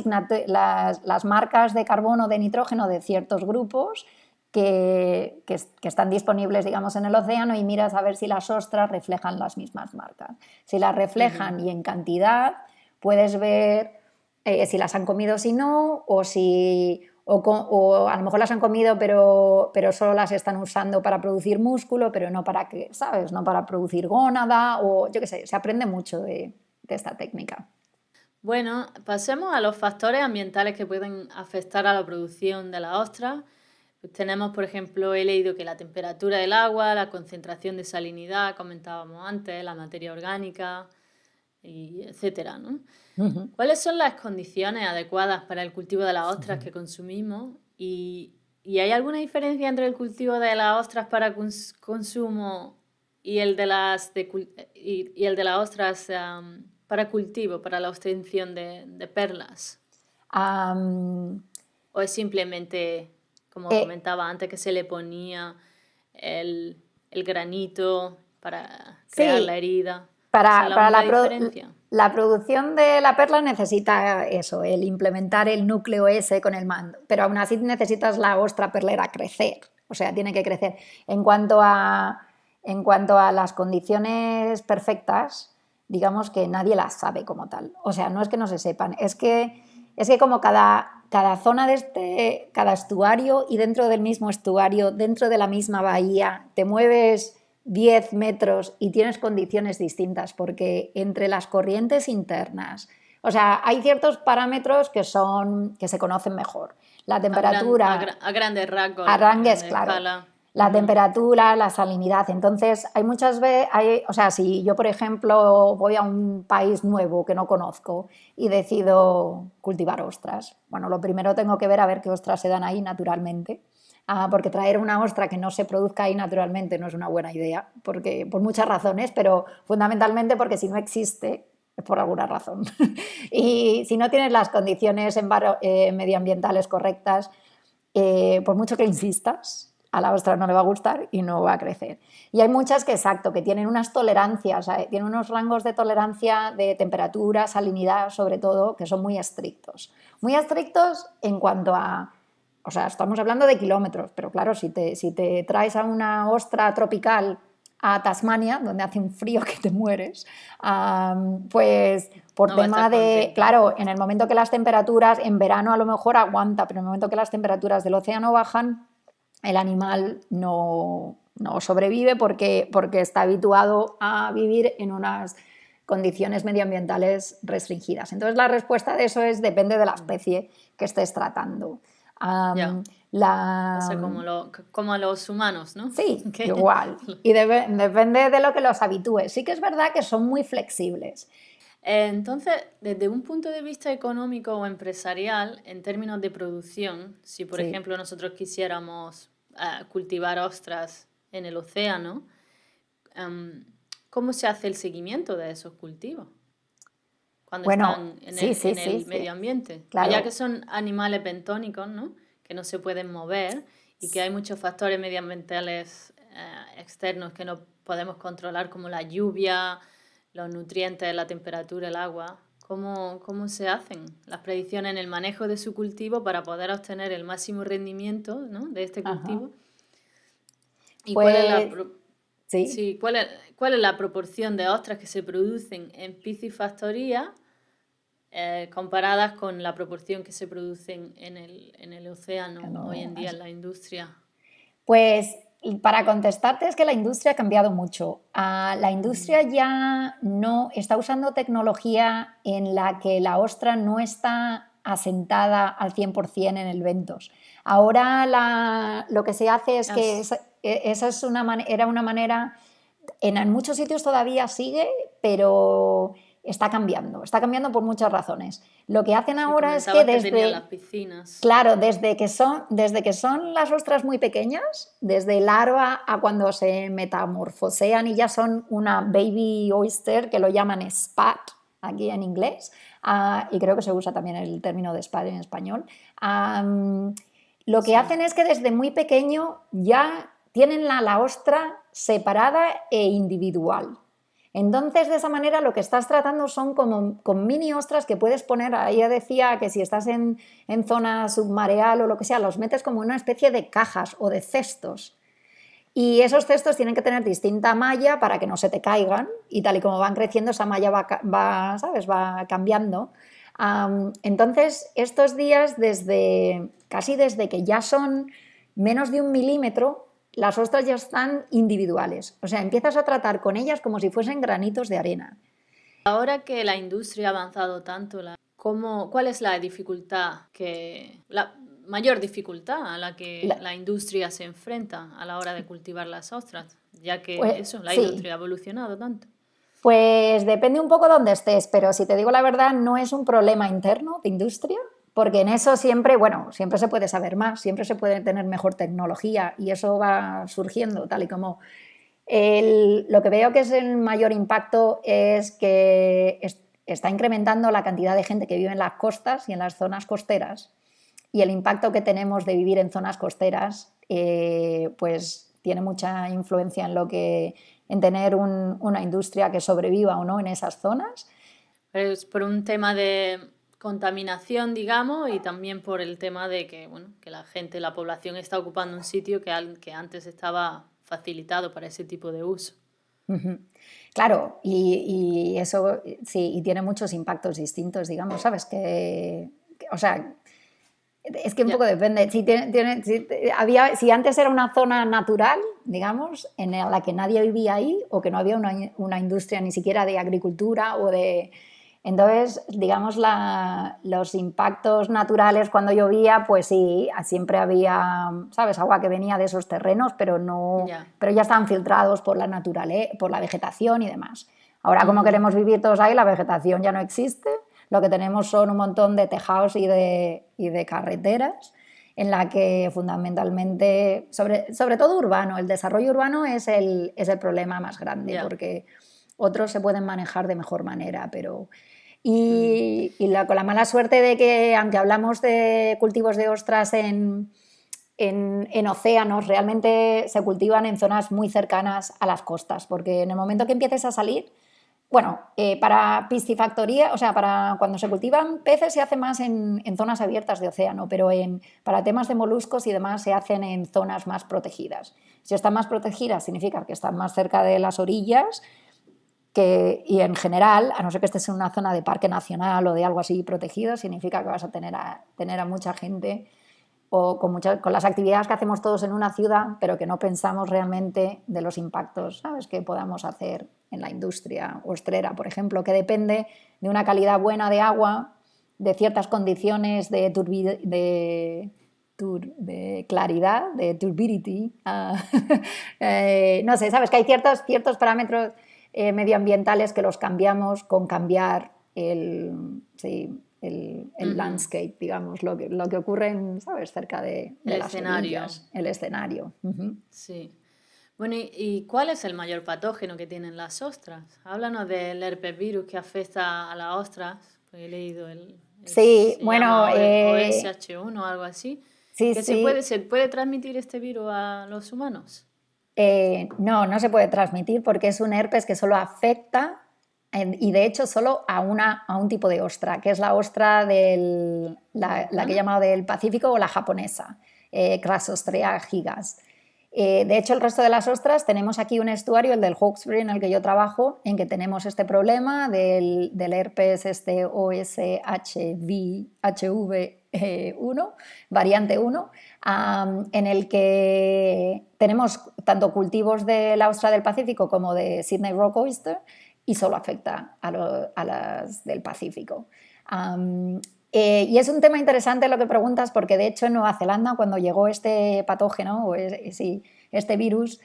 las, marcas de carbono, de nitrógeno de ciertos grupos. Que, están disponibles, digamos, en el océano y miras a ver si las ostras reflejan las mismas marcas. Si las reflejan y en cantidad, puedes ver eh, si las han comido o si no, o si, o, a lo mejor las han comido, pero, solo las están usando para producir músculo, pero no para que, ¿sabes? No para producir gónada, o yo qué sé, se aprende mucho de, esta técnica. Bueno, pasemos a los factores ambientales que pueden afectar a la producción de la ostra. Pues tenemos, por ejemplo, he leído que la temperatura del agua, la concentración de salinidad, comentábamos antes, la materia orgánica, etcétera, ¿Cuáles son las condiciones adecuadas para el cultivo de las ostras que consumimos? Y, hay alguna diferencia entre el cultivo de las ostras para consumo y el de las, y, el de las ostras para cultivo, para la obtención de, perlas? ¿O es simplemente, como eh. comentaba antes, que se le ponía el, granito para crear la herida? Para, la, la, producción de la perla necesita eso, el implementar el núcleo S con el mando, pero aún así necesitas la ostra perlera crecer, o sea, tiene que crecer. En cuanto a, en cuanto a las condiciones perfectas, digamos que nadie las sabe como tal. O sea, no es que no se sepan, es que, es que como cada, cada zona de este, cada estuario y dentro del mismo estuario, dentro de la misma bahía, te mueves 10 metros y tienes condiciones distintas, porque entre las corrientes internas, o sea, hay ciertos parámetros que son que se conocen mejor. La temperatura. A, grandes claro. La temperatura, la salinidad. Entonces, hay muchas veces, o sea, si yo, por ejemplo, voy a un país nuevo que no conozco y decido cultivar ostras, bueno, lo primero tengo que ver a ver qué ostras se dan ahí naturalmente Ah, porque traer una ostra que no se produzca ahí naturalmente no es una buena idea, porque, por muchas razones, pero fundamentalmente porque si no existe, es por alguna razón. [laughs] y si no tienes las condiciones eh, medioambientales correctas, eh, por mucho que insistas, a la ostra no le va a gustar y no va a crecer. Y hay muchas que, exacto, que tienen unas tolerancias, eh, tienen unos rangos de tolerancia de temperatura, salinidad, sobre todo, que son muy estrictos. Muy estrictos en cuanto a o sea, estamos hablando de kilómetros, pero claro, si te, traes a una ostra tropical a Tasmania, donde hace un frío que te mueres, pues por tema de, claro, en el momento que las temperaturas, en verano a lo mejor aguanta, pero en el momento que las temperaturas del océano bajan, el animal no, no sobrevive porque, porque está habituado a vivir en unas condiciones medioambientales restringidas. Entonces la respuesta de eso es depende de la especie que estés tratando la, como, a los humanos, ¿no? Sí, [laughs] igual. Y depende de lo que los habitúe. Sí que es verdad que son muy flexibles. Entonces, desde un punto de vista económico o empresarial, en términos de producción, si por ejemplo nosotros quisiéramos eh, cultivar ostras en el océano, ¿cómo se hace el seguimiento de esos cultivos? cuando bueno, están en el, medio ambiente. Ya que son animales bentónicos, ¿no? que no se pueden mover y que hay muchos factores medioambientales eh, externos que no podemos controlar, como la lluvia, los nutrientes, la temperatura, el agua. ¿Cómo, se hacen las predicciones en el manejo de su cultivo para poder obtener el máximo rendimiento ¿no? de este cultivo? ¿Y cuál la, pues, ¿sí? cuál es la proporción de ostras que se producen en piscifactoría eh, comparadas con la proporción que se producen en el, océano ah, hoy en día en la industria? Pues para contestarte es que la industria ha cambiado mucho. Ah, la mm. industria ya no está usando tecnología en la que la ostra no está asentada al 100% en el Ventos. Ahora lo que se hace es que e, esa es una, era una manera, en muchos sitios todavía sigue, pero está cambiando. Está cambiando por muchas razones. Lo que hacen ahora es que desde que las piscinas. Claro, desde que son desde que son las ostras muy pequeñas, desde el larva a cuando se metamorfosean y ya son una baby oyster que lo llaman spat aquí en inglés, ah, y creo que se usa también el término de spat en español. lo que hacen es que desde muy pequeño ya tienen la, la ostra separada e individual. Entonces, de esa manera, lo que estás tratando son como con mini ostras que puedes poner, ella decía que si estás en, zona submareal o lo que sea, los metes como una especie de cajas o de cestos. Y esos cestos tienen que tener distinta malla para que no se te caigan y tal y como van creciendo esa malla va, cambiando. entonces, estos días, desde, casi desde que ya son menos de un milímetro, las ostras ya están individuales. O sea, empiezas a tratar con ellas como si fuesen granitos de arena. Ahora que la industria ha avanzado tanto, ¿cuál es la dificultad que... La mayor dificultad a la que la, industria se enfrenta a la hora de cultivar las ostras, ya que pues, eso, la industria ha evolucionado tanto. Pues depende un poco dónde estés, pero si te digo la verdad, no es un problema interno de industria, porque en eso siempre, bueno, siempre se puede saber más, siempre se puede tener mejor tecnología y eso va surgiendo tal y como... El, lo que veo que es el mayor impacto es que está incrementando la cantidad de gente que vive en las costas y en las zonas costeras y el impacto que tenemos de vivir en zonas costeras eh, pues tiene mucha influencia en lo que en tener una industria que sobreviva o no en esas zonas. Es por un tema de contaminación, digamos, y también por el tema de que, bueno, que la gente, la población está ocupando un sitio que, que antes estaba facilitado para ese tipo de uso. Claro, y, eso sí, y tiene muchos impactos distintos, digamos, ¿sabes? Que, o sea, es que un poco depende. Si, había, si antes era una zona natural, digamos, en la que nadie vivía ahí o que no había una industria ni siquiera de agricultura o de, entonces, digamos, los impactos naturales cuando llovía, pues sí, siempre había, ¿sabes? Agua que venía de esos terrenos, pero no, pero ya están filtrados por la naturaleza, por la vegetación y demás. Ahora, como queremos vivir todos ahí, la vegetación ya no existe. Lo que tenemos son un montón de tejados y de, de carreteras en la que fundamentalmente, sobre, sobre todo urbano, el desarrollo urbano es el, es el problema más grande, porque otros se pueden manejar de mejor manera, pero y, con la mala suerte de que, aunque hablamos de cultivos de ostras en, océanos, realmente se cultivan en zonas muy cercanas a las costas, porque en el momento que empieces a salir, bueno, eh, para piscifactoría, o sea, para cuando se cultivan peces se hace más en, zonas abiertas de océano, pero en, para temas de moluscos y demás se hacen en zonas más protegidas. Si están más protegidas significa que están más cerca de las orillas y en general, a no ser que estés en una zona de parque nacional o de algo así protegido, significa que vas a tener a, tener a mucha gente o con, muchas, con las actividades que hacemos todos en una ciudad, pero que no pensamos realmente de los impactos ¿sabes? que podamos hacer en la industria ostrera, por ejemplo, que depende de una calidad buena de agua, de ciertas condiciones de, de, de claridad, de turbidity. Ah, [laughs] eh, no sé, sabes que hay ciertos, ciertos parámetros eh, medioambientales que los cambiamos con cambiar el, el, landscape, digamos, lo que, lo que ocurre en, ¿sabes? cerca de, el escenario. el escenario. Sí. Bueno, ¿y cuál es el mayor patógeno que tienen las ostras? Háblanos del herpesvirus que afecta a las ostras, porque he leído el... sí, bueno... E eh... OSH1 o algo así. puede, ¿Se puede transmitir este virus a los humanos? Eh, no, no se puede transmitir porque es un herpes que solo afecta y de hecho solo a, una, a un tipo de ostra, que es la ostra del, la, que llamado del Pacífico o la japonesa, eh, Crassostrea gigas. Eh, de hecho, el resto de las ostras, tenemos aquí un estuario, el del Hawkesbury, en el que yo trabajo, en que tenemos este problema del, herpes este OSHV eh, variante 1, en el que tenemos tanto cultivos de la ostra del Pacífico como de Sydney Rock Oyster y solo afecta a, las del Pacífico. Eh, y es un tema interesante lo que preguntas porque de hecho en Nueva Zelanda cuando llegó este patógeno o este, virus,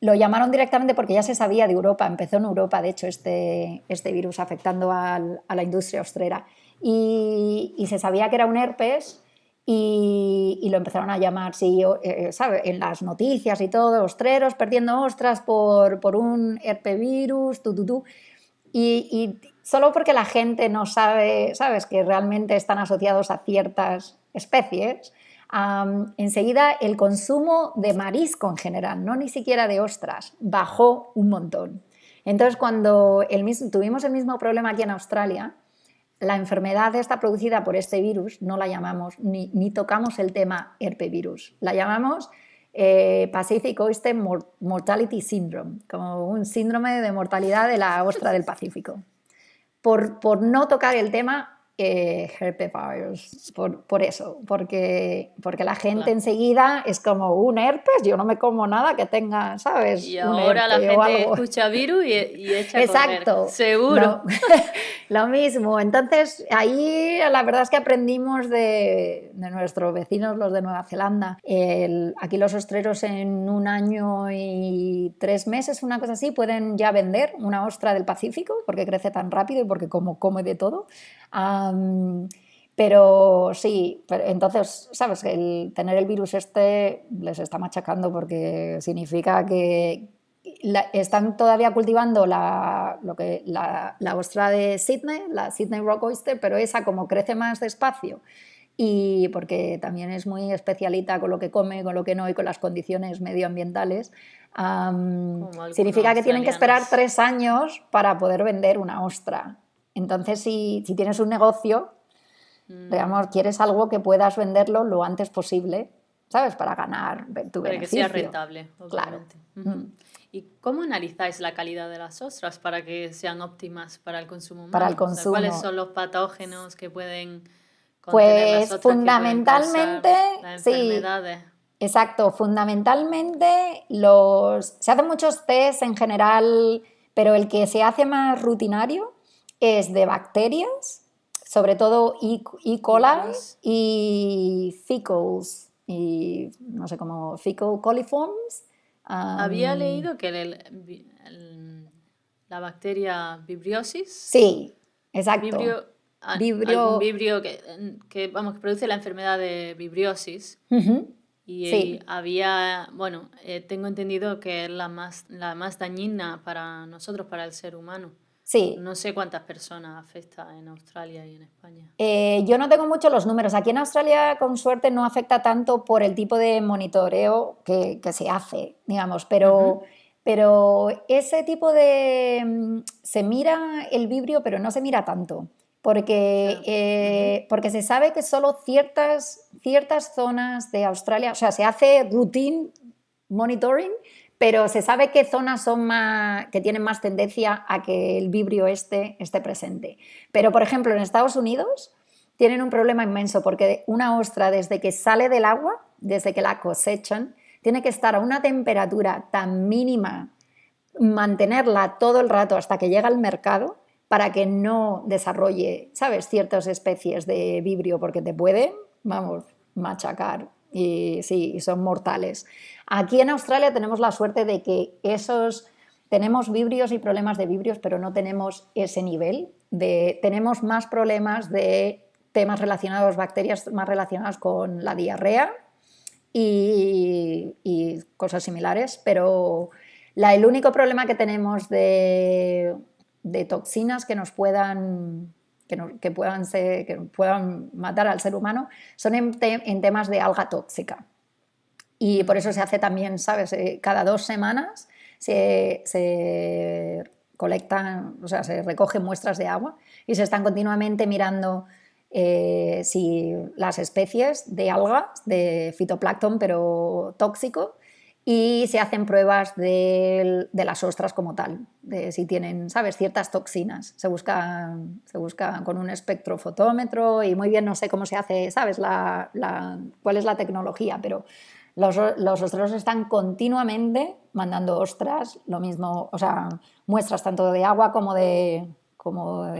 lo llamaron directamente porque ya se sabía de Europa, empezó en Europa, de hecho, este, este virus afectando a la industria ostrera y, se sabía que era un herpes y, lo empezaron a llamar, sí, eh, eh, ¿sabe? en las noticias y todo, ostreros perdiendo ostras por, por un herpevirus, tu, tu, tu. Y, y, solo porque la gente no sabe, sabes, que realmente están asociados a ciertas especies, enseguida el consumo de marisco en general, no ni siquiera de ostras, bajó un montón. Entonces, cuando tuvimos el mismo problema aquí en Australia, la enfermedad está producida por este virus, no la llamamos ni, tocamos el tema herpevirus, la llamamos eh, Pacific Oyster Mortality Syndrome, como un síndrome de mortalidad de la ostra del Pacífico. Por, por no tocar el tema eh, herpes por, por, eso, porque, porque la gente enseguida es como un herpes, yo no me como nada que tenga, ¿sabes? Y ahora la gente escucha virus y, y Exacto. seguro. [laughs] Lo mismo, entonces ahí la verdad es que aprendimos de, nuestros vecinos, los de Nueva Zelanda. aquí los ostreros en un año y tres meses, una cosa así, pueden ya vender una ostra del Pacífico porque crece tan rápido y porque como come de todo pero sí, entonces, ¿sabes? El tener el virus este les está machacando porque significa que están todavía cultivando la, lo que, la, ostra de Sydney, la Sydney Rock Oyster, pero esa como crece más despacio y porque también es muy especialita con lo que come, con lo que no y con las condiciones medioambientales, significa que tienen que esperar tres años para poder vender una ostra. Entonces, si, tienes un negocio, mm. digamos, quieres algo que puedas venderlo lo antes posible, ¿sabes? Para ganar tu para beneficio. Para que sea rentable, obviamente. Mm. ¿Y cómo analizáis la calidad de las ostras para que sean óptimas para el consumo humano? Para el consumo. ¿Cuáles son los patógenos que pueden contener Pues las fundamentalmente, Exacto, fundamentalmente los se hacen muchos tests en general, pero el que se hace más rutinario es de bacterias, sobre todo E. e. coli y Fecals, y no sé cómo, fecal coliforms. Um, había leído que la bacteria vibriosis. Sí, exacto. Vibrio, ah, vibrio, que, vamos, que produce la enfermedad de vibriosis. Y eh, había, bueno, eh, tengo entendido que es la más, la más dañina para nosotros, para el ser humano. No sé cuántas personas afecta en Australia y en España. Eh, yo no tengo mucho los números. Aquí en Australia, con suerte, no afecta tanto por el tipo de monitoreo que, se hace, digamos, pero... Pero ese tipo de... Mm, se mira el vibrio, pero no se mira tanto, porque, eh, porque se sabe que solo ciertas, ciertas zonas de Australia, o sea, se hace routine monitoring pero se sabe qué zonas son más, que tienen más tendencia a que el vibrio este esté presente. Pero, por ejemplo, en Estados Unidos tienen un problema inmenso porque una ostra desde que sale del agua, desde que la cosechan, tiene que estar a una temperatura tan mínima, mantenerla todo el rato hasta que llega al mercado para que no desarrolle, ¿sabes?, ciertas especies de vibrio porque te pueden, vamos, machacar y sí, son mortales. Aquí en Australia tenemos la suerte de que esos tenemos vibrios y problemas de vibrios, pero no tenemos ese nivel. De, tenemos más problemas de temas relacionados, bacterias más relacionadas con la diarrea y, cosas similares, pero la, el único problema que tenemos de, de toxinas que nos puedan que, puedan, que puedan matar al ser humano, son en, en temas de alga tóxica. Y por eso se hace también, ¿sabes? Eh, cada dos semanas se, se colectan, o sea, se recogen muestras de agua y se están continuamente mirando eh, si las especies de algas, de fitoplancton, pero tóxico, y se hacen pruebas de, las ostras como tal, de si tienen, ¿sabes?, ciertas toxinas. Se busca, se busca con un espectrofotómetro y muy bien, no sé cómo se hace, ¿sabes?, la, cuál es la tecnología, pero los, los ostreros están continuamente mandando ostras, lo mismo, o sea, muestras tanto de agua como de, como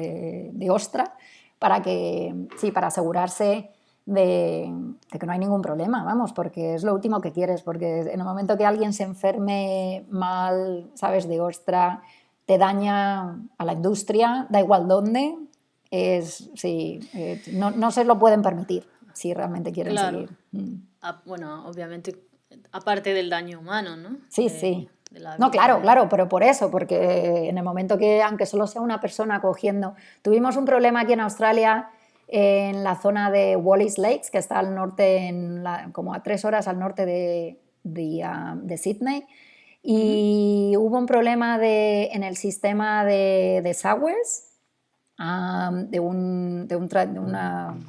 ostra, para que, sí, para asegurarse de, que no hay ningún problema, vamos, porque es lo último que quieres, porque en el momento que alguien se enferme mal, sabes, de ostra, te daña a la industria, da igual dónde, es, sí, eh, no, se lo pueden permitir si realmente quieren seguir. Mm. Ah, bueno, obviamente, aparte del daño humano, ¿no? Sí, sí. no, claro, claro, pero por eso, porque en el momento que, aunque solo sea una persona cogiendo, tuvimos un problema aquí en Australia en la zona de Wallis Lakes, que está al norte, en como a tres horas al norte de, de, um, Sydney. Y hubo un problema de, en el sistema de, desagües, um, de, un, de, un de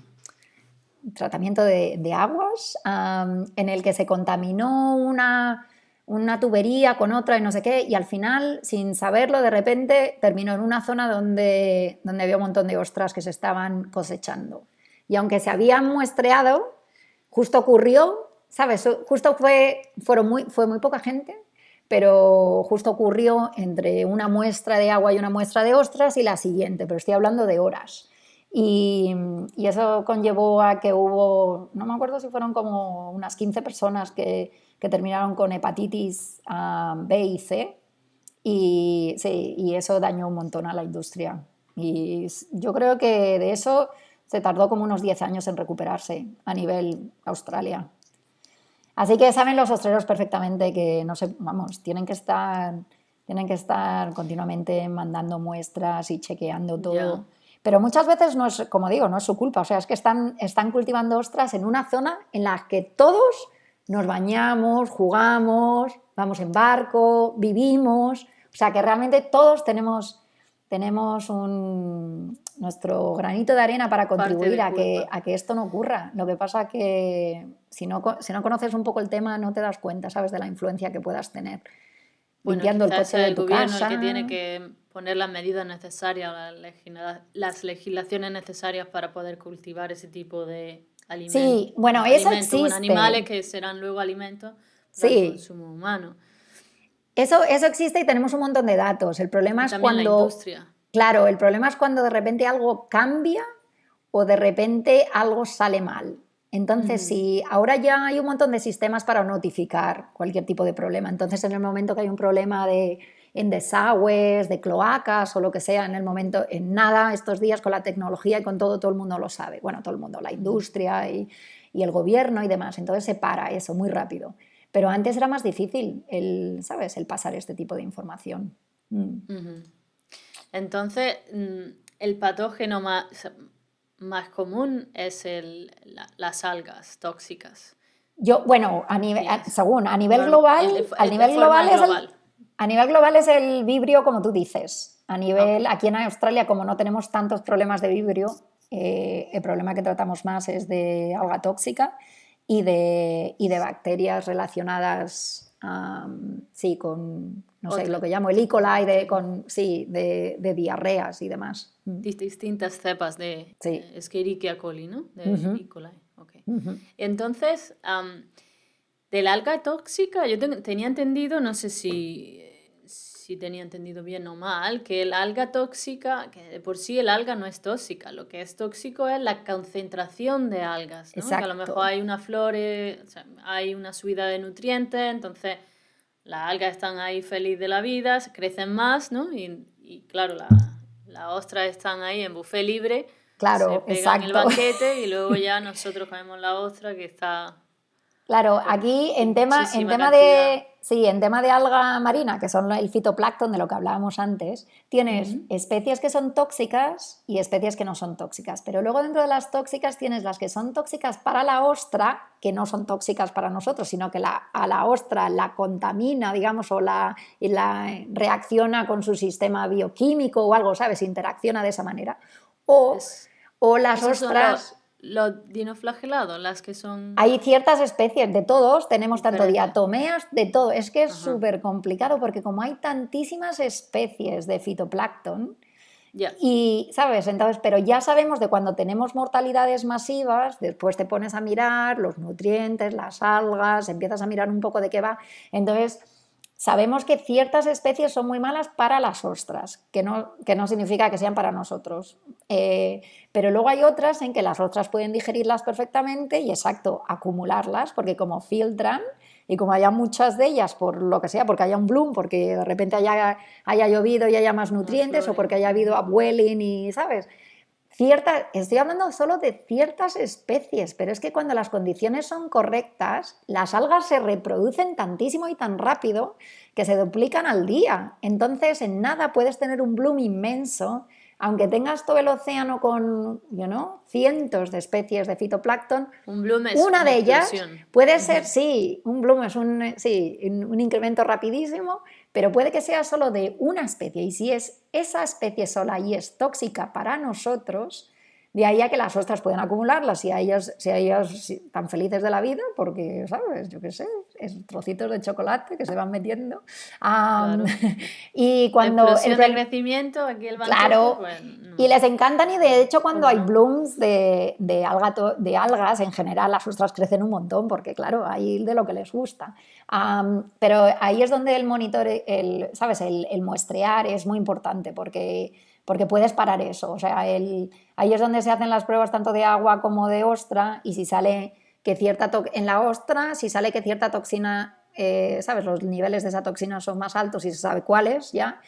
tratamiento de, aguas, um, en el que se contaminó una, una tubería con otra y no sé qué, y al final, sin saberlo, de repente terminó en una zona donde, donde había un montón de ostras que se estaban cosechando. Y aunque se habían muestreado, justo ocurrió, ¿sabes? Justo fue, fueron muy, fue muy poca gente, pero justo ocurrió entre una muestra de agua y una muestra de ostras y la siguiente, pero estoy hablando de horas. Y, y eso conllevó a que hubo, no me acuerdo si fueron como unas 15 personas que que terminaron con hepatitis ah, B y C. Y, eso dañó un montón a la industria. Y yo creo que de eso se tardó como unos 10 años en recuperarse a nivel Australia. Así que saben los australianos perfectamente que no se, vamos, tienen que estar, tienen que estar continuamente mandando muestras y chequeando todo. Pero muchas veces no es, como digo, no es su culpa. O sea, es que están, están cultivando ostras en una zona en la que todos nos bañamos, jugamos, vamos en barco, vivimos. O sea que realmente todos tenemos, tenemos un, nuestro granito de arena para contribuir a que, a que, esto no ocurra. Lo que pasa que si no, si no conoces un poco el tema no te das cuenta, ¿sabes? De la influencia que puedas tener. limpiando el coche de tu gobierno casa. el que tiene que poner las medidas necesarias, las legislaciones necesarias para poder cultivar ese tipo de Sí, bueno, eso existe. animales que serán luego alimento para sí. el consumo humano. Eso, eso existe y tenemos un montón de datos. El problema es cuando. Claro, el problema es cuando de repente algo cambia o de repente algo sale mal. Entonces, sí, si ahora ya hay un montón de sistemas para notificar cualquier tipo de problema. Entonces, en el momento que hay un problema de en desagües, de cloacas o lo que sea en el momento, en nada, estos días con la tecnología y con todo, todo el mundo lo sabe. Bueno, todo el mundo, la industria y, el gobierno y demás. Entonces se para eso muy rápido. Pero antes era más difícil, el, ¿sabes?, el pasar este tipo de información. Mm. Entonces, mm, el patógeno más, más común es el, las algas tóxicas. Yo, bueno, a nivel, según, a nivel global, a nivel global, es a nivel global es el vibrio, como tú dices. A nivel, aquí en Australia, como no tenemos tantos problemas de vibrio, eh, el problema que tratamos más es de alga tóxica y de, y de bacterias relacionadas sí, con, no sé, lo que llamo el E. coli, de, con, sí, de, diarreas y demás. Mm. Distintas cepas de eh, Escherichia coli, ¿no? De E. coli. Okay. Entonces, del alga tóxica, yo tenía entendido, no sé si, si tenía entendido bien o mal, que el alga tóxica, que de por sí el alga no es tóxica, lo que es tóxico es la concentración de algas, a lo mejor hay una flor, hay una subida de nutrientes, entonces las algas están ahí feliz de la vida, crecen más, ¿no? Y, claro, las la ostras están ahí en buffet libre. Claro, se el banquete y luego [laughs] ya nosotros comemos la ostra que está Claro, aquí en tema, en tema de. en tema de alga marina, que son el fitoplancton de lo que hablábamos antes, tienes especies que son tóxicas y especies que no son tóxicas. Pero luego dentro de las tóxicas tienes las que son tóxicas para la ostra, que no son tóxicas para nosotros, sino que la, a la ostra la contamina, digamos, o la, la reacciona con su sistema bioquímico o algo, ¿sabes? Interacciona de esa manera. O, o las ostras los dinoflagelados, las que son... Hay ciertas especies, de todos, tenemos tanto diatomeas, de todo. Es que es súper complicado porque como hay tantísimas especies de fitoplancton, y, ¿sabes? Entonces, pero ya sabemos de cuando tenemos mortalidades masivas, después te pones a mirar los nutrientes, las algas, empiezas a mirar un poco de qué va. Entonces Sabemos que ciertas especies son muy malas para las ostras, que no, significa que sean para nosotros. Eh, pero luego hay otras en que las ostras pueden digerirlas perfectamente y, exacto, acumularlas, porque como filtran y como haya muchas de ellas, por lo que sea, porque haya un bloom, porque de repente haya, haya llovido y haya más nutrientes, o porque haya habido upwelling y, ¿sabes? ciertas, estoy hablando solo de ciertas especies, pero es que cuando las condiciones son correctas, las algas se reproducen tantísimo y tan rápido que se duplican al día. Entonces, en nada puedes tener un bloom inmenso, aunque tengas todo el océano con, yo no, cientos de especies de fitoplancton, un bloom una, de ellas puede ser, sí, un bloom es un, un incremento rapidísimo, pero puede que sea solo de una especie y si es esa especie sola y es tóxica para nosotros, de ahí a que las ostras pueden acumularlas si a ellas, si tan felices de la vida, porque, ¿sabes? Yo qué sé, es trocitos de chocolate que se van metiendo. [laughs] Y cuando... el crecimiento, aquí el Claro. Pues, y les encantan y de hecho cuando hay blooms de, de, de algas, en general las ostras crecen un montón porque, claro, hay de lo que les gusta. pero ahí es donde el monitor, el, ¿sabes? El, el muestrear es muy importante porque porque puedes parar eso. O sea, el, Ahí es donde se hacen las pruebas tanto de agua como de ostra y si sale que cierta en la ostra, si sale que cierta toxina, eh, sabes, los niveles de esa toxina son más altos y se sabe cuáles ya,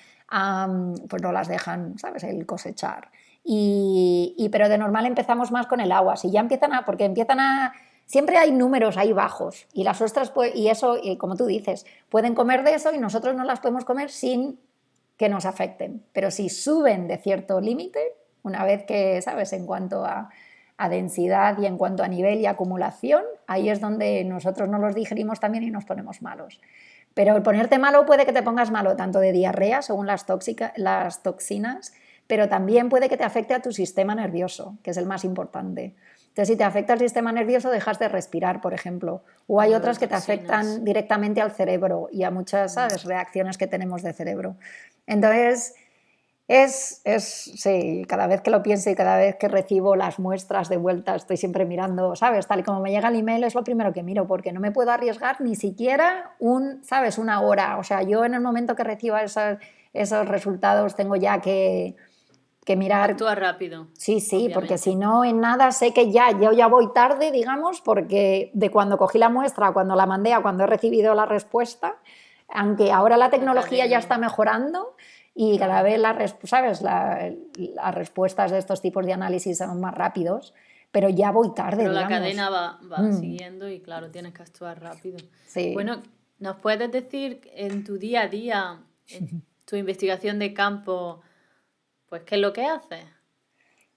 pues no las dejan, sabes, el cosechar. Y, pero de normal empezamos más con el agua, si ya empiezan a, porque empiezan a siempre hay números ahí bajos y las ostras y eso y como tú dices pueden comer de eso y nosotros no las podemos comer sin que nos afecten pero si suben de cierto límite una vez que, ¿sabes? En cuanto a, densidad y en cuanto a nivel y acumulación, ahí es donde nosotros no los digerimos también y nos ponemos malos. Pero el ponerte malo puede que te pongas malo tanto de diarrea, según las, tóxica, las toxinas, pero también puede que te afecte a tu sistema nervioso, que es el más importante. Entonces, si te afecta el sistema nervioso, dejas de respirar, por ejemplo. O hay otras que te afectan directamente al cerebro y a muchas ¿sabes? Mm. reacciones que tenemos de cerebro. Entonces, es, es, sí, cada vez que lo pienso y cada vez que recibo las muestras de vuelta, estoy siempre mirando, ¿sabes? Tal y como me llega el email es lo primero que miro, porque no me puedo arriesgar ni siquiera un, ¿sabes? Una hora. O sea, yo en el momento que reciba esos, resultados tengo ya que, que mirar. Actúa rápido. Sí, sí, porque si no, en nada sé que ya, yo ya voy tarde, digamos, porque de cuando cogí la muestra, cuando la mandé a cuando he recibido la respuesta, aunque ahora la tecnología ya está mejorando y cada vez las, las respuestas de estos tipos de análisis son más rápidos, pero ya voy tarde. Pero la cadena va, mm. siguiendo y claro, tienes que actuar rápido. Bueno, ¿nos puedes decir en tu día a día, en eh, tu investigación de campo, pues qué es lo que haces?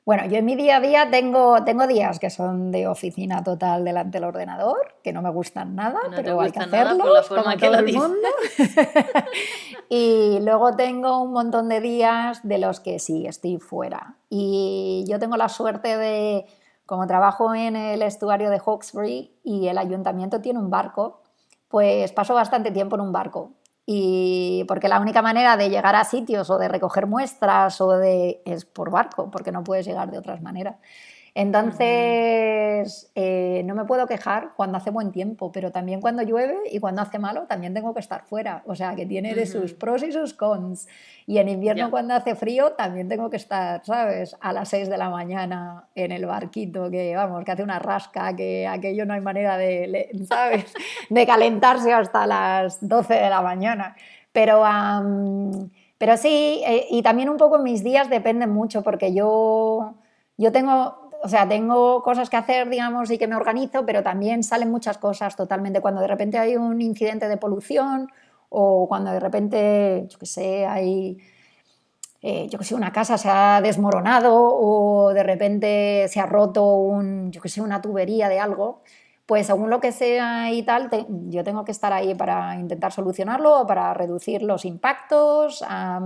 Bueno, yo en mi día a día tengo, tengo días que son de oficina total delante del ordenador, que no me gustan nada, pero hay que hacerlo, como todo el mundo. [laughs] y luego tengo un montón de días de los que sí, estoy fuera. Y yo tengo la suerte de, como trabajo en el estuario de Hawkesbury y el ayuntamiento tiene un barco, pues paso bastante tiempo en un barco y porque la única manera de llegar a sitios o de recoger muestras o de es por barco, porque no puedes llegar de otras maneras. Entonces, eh, no me puedo quejar cuando hace buen tiempo, pero también cuando llueve y cuando hace malo, también tengo que estar fuera. O sea, que tiene de sus pros y sus cons. Y en invierno, cuando hace frío, también tengo que estar, ¿sabes? A las 6 de la mañana en el barquito, que vamos, que hace una rasca, que aquello no hay manera de, ¿sabes? [laughs] De calentarse hasta las 12 de la mañana. Pero. pero sí, eh, y también un poco mis días dependen mucho porque yo, yo tengo o sea, tengo cosas que hacer, digamos, y que me organizo, pero también salen muchas cosas totalmente. Cuando de repente hay un incidente de polución o cuando de repente, yo qué sé, hay, eh, yo qué sé, una casa se ha desmoronado o de repente se ha roto un, yo qué sé, una tubería de algo, pues según lo que sea y tal, yo tengo que estar ahí para intentar solucionarlo o para reducir los impactos a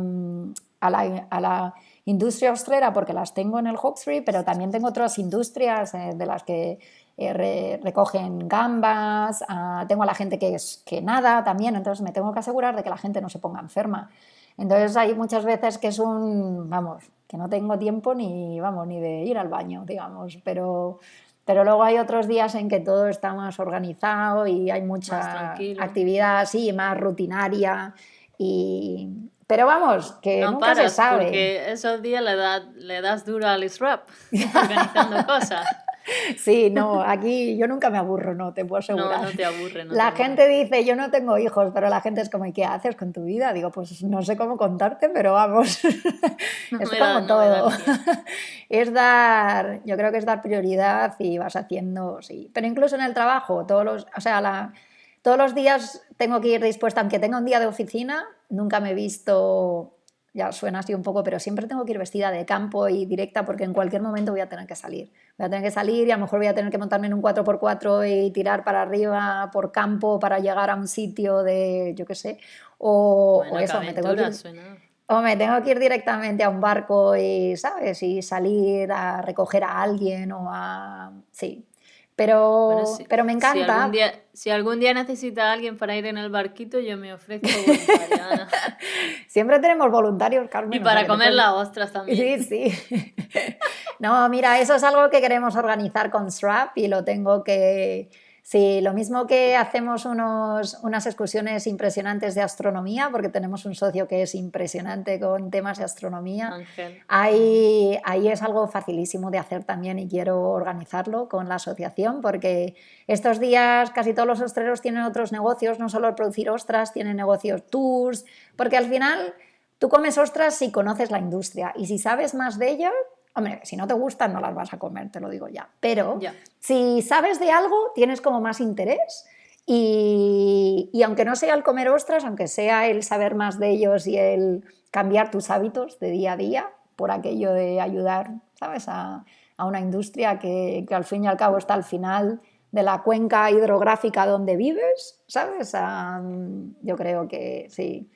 la industria ostrera porque las tengo en el Hawksbury, pero también tengo otras industrias eh, de las que eh, recogen gambas, ah, tengo a la gente que, es, que nada también, entonces me tengo que asegurar de que la gente no se ponga enferma. Entonces hay muchas veces que es un, vamos, que no tengo tiempo ni, vamos, ni de ir al baño, digamos, pero, pero luego hay otros días en que todo está más organizado y hay mucha actividad, así, más rutinaria y, pero vamos, que nunca se sabe. Porque esos días le, das duro al israp, organizando [laughs] cosas. Sí, no, aquí yo nunca me aburro, no, te puedo asegurar. No, no te aburre. la gente dice, yo no tengo hijos, pero la gente es como, ¿y qué haces con tu vida? Digo, pues no sé cómo contarte, pero vamos, [laughs] es como todo. [laughs] es dar, yo creo que es dar prioridad y vas haciendo, sí. Pero incluso en el trabajo, todos los, o sea, todos los días tengo que ir dispuesta, aunque tenga un día de oficina, nunca me he visto, ya suena así un poco, pero siempre tengo que ir vestida de campo y directa porque en cualquier momento voy a tener que salir. Voy a tener que salir y a lo mejor voy a tener que montarme en un 4x4 y tirar para arriba por campo para llegar a un sitio de, yo qué sé, o, me tengo que ir, directamente a un barco y, ¿sabes? Y salir a recoger a alguien o a... Sí, pero, pero me encanta. Si algún, día, necesita alguien para ir en el barquito, yo me ofrezco voluntaria [laughs] Siempre tenemos voluntarios, Carmen. Y para comer las ostras también. [laughs] Sí, sí. [laughs] no, mira, eso es algo que queremos organizar con strap y lo tengo que, Sí, lo mismo que hacemos unas excursiones impresionantes de astronomía, porque tenemos un socio que es impresionante con temas de astronomía, ahí, ahí, es algo facilísimo de hacer también y quiero organizarlo con la asociación, porque estos días casi todos los ostreros tienen otros negocios, no solo producir ostras, tienen negocios tours, porque al final tú comes ostras si conoces la industria y si sabes más de ella, Hombre, si no te gustan no las vas a comer, te lo digo ya. Pero si sabes de algo, tienes como más interés. Y, y, aunque no sea el comer ostras, aunque sea el saber más de ellos y el cambiar tus hábitos de día a día por aquello de ayudar, ¿sabes?, a, a una industria que, que, al fin y al cabo está al final de la cuenca hidrográfica donde vives, ¿sabes? yo creo que sí,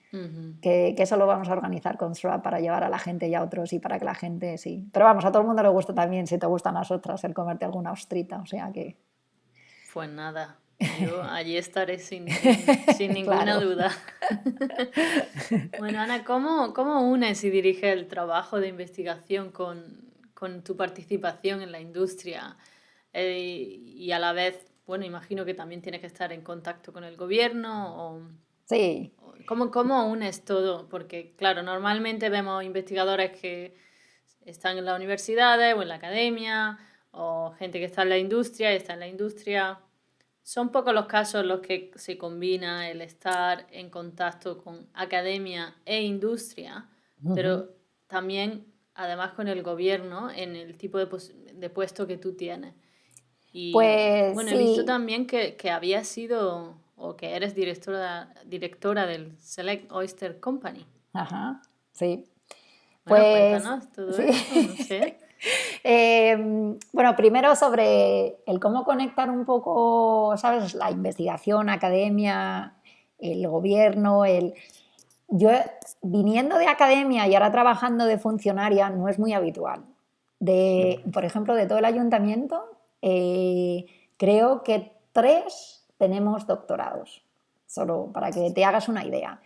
que, eso lo vamos a organizar con Throa para llevar a la gente y a otros y para que la gente sí. Pero vamos, a todo el mundo le gusta también, si te gustan las nosotras el comerte alguna ostrita, o sea que. Pues nada, [laughs] yo allí estaré sin, [laughs] sin ninguna duda. [laughs] bueno, Ana, ¿cómo, ¿cómo unes y diriges el trabajo de investigación con, tu participación en la industria? Eh, y a la vez, bueno, imagino que también tienes que estar en contacto con el gobierno o. Sí. ¿Cómo, unes todo? Porque, claro, normalmente vemos investigadores que están en las universidades o en la academia, o gente que está en la industria y está en la industria. Son pocos los casos los que se combina el estar en contacto con academia e industria, pero también, además, con el gobierno en el tipo de, puesto que tú tienes. Y, pues, bueno, he visto también que, que había sido o que eres directora, directora del Select Oyster Company. Ajá, sí. Bueno, cuéntanos pues, todo eso. [laughs] Em, bueno, primero sobre el cómo conectar un poco, ¿sabes? La investigación, academia, el gobierno, el... Yo viniendo de academia y ahora trabajando de funcionaria no es muy habitual. De, por ejemplo, de todo el ayuntamiento, eh, creo que tres tenemos doctorados, solo para que te hagas una idea.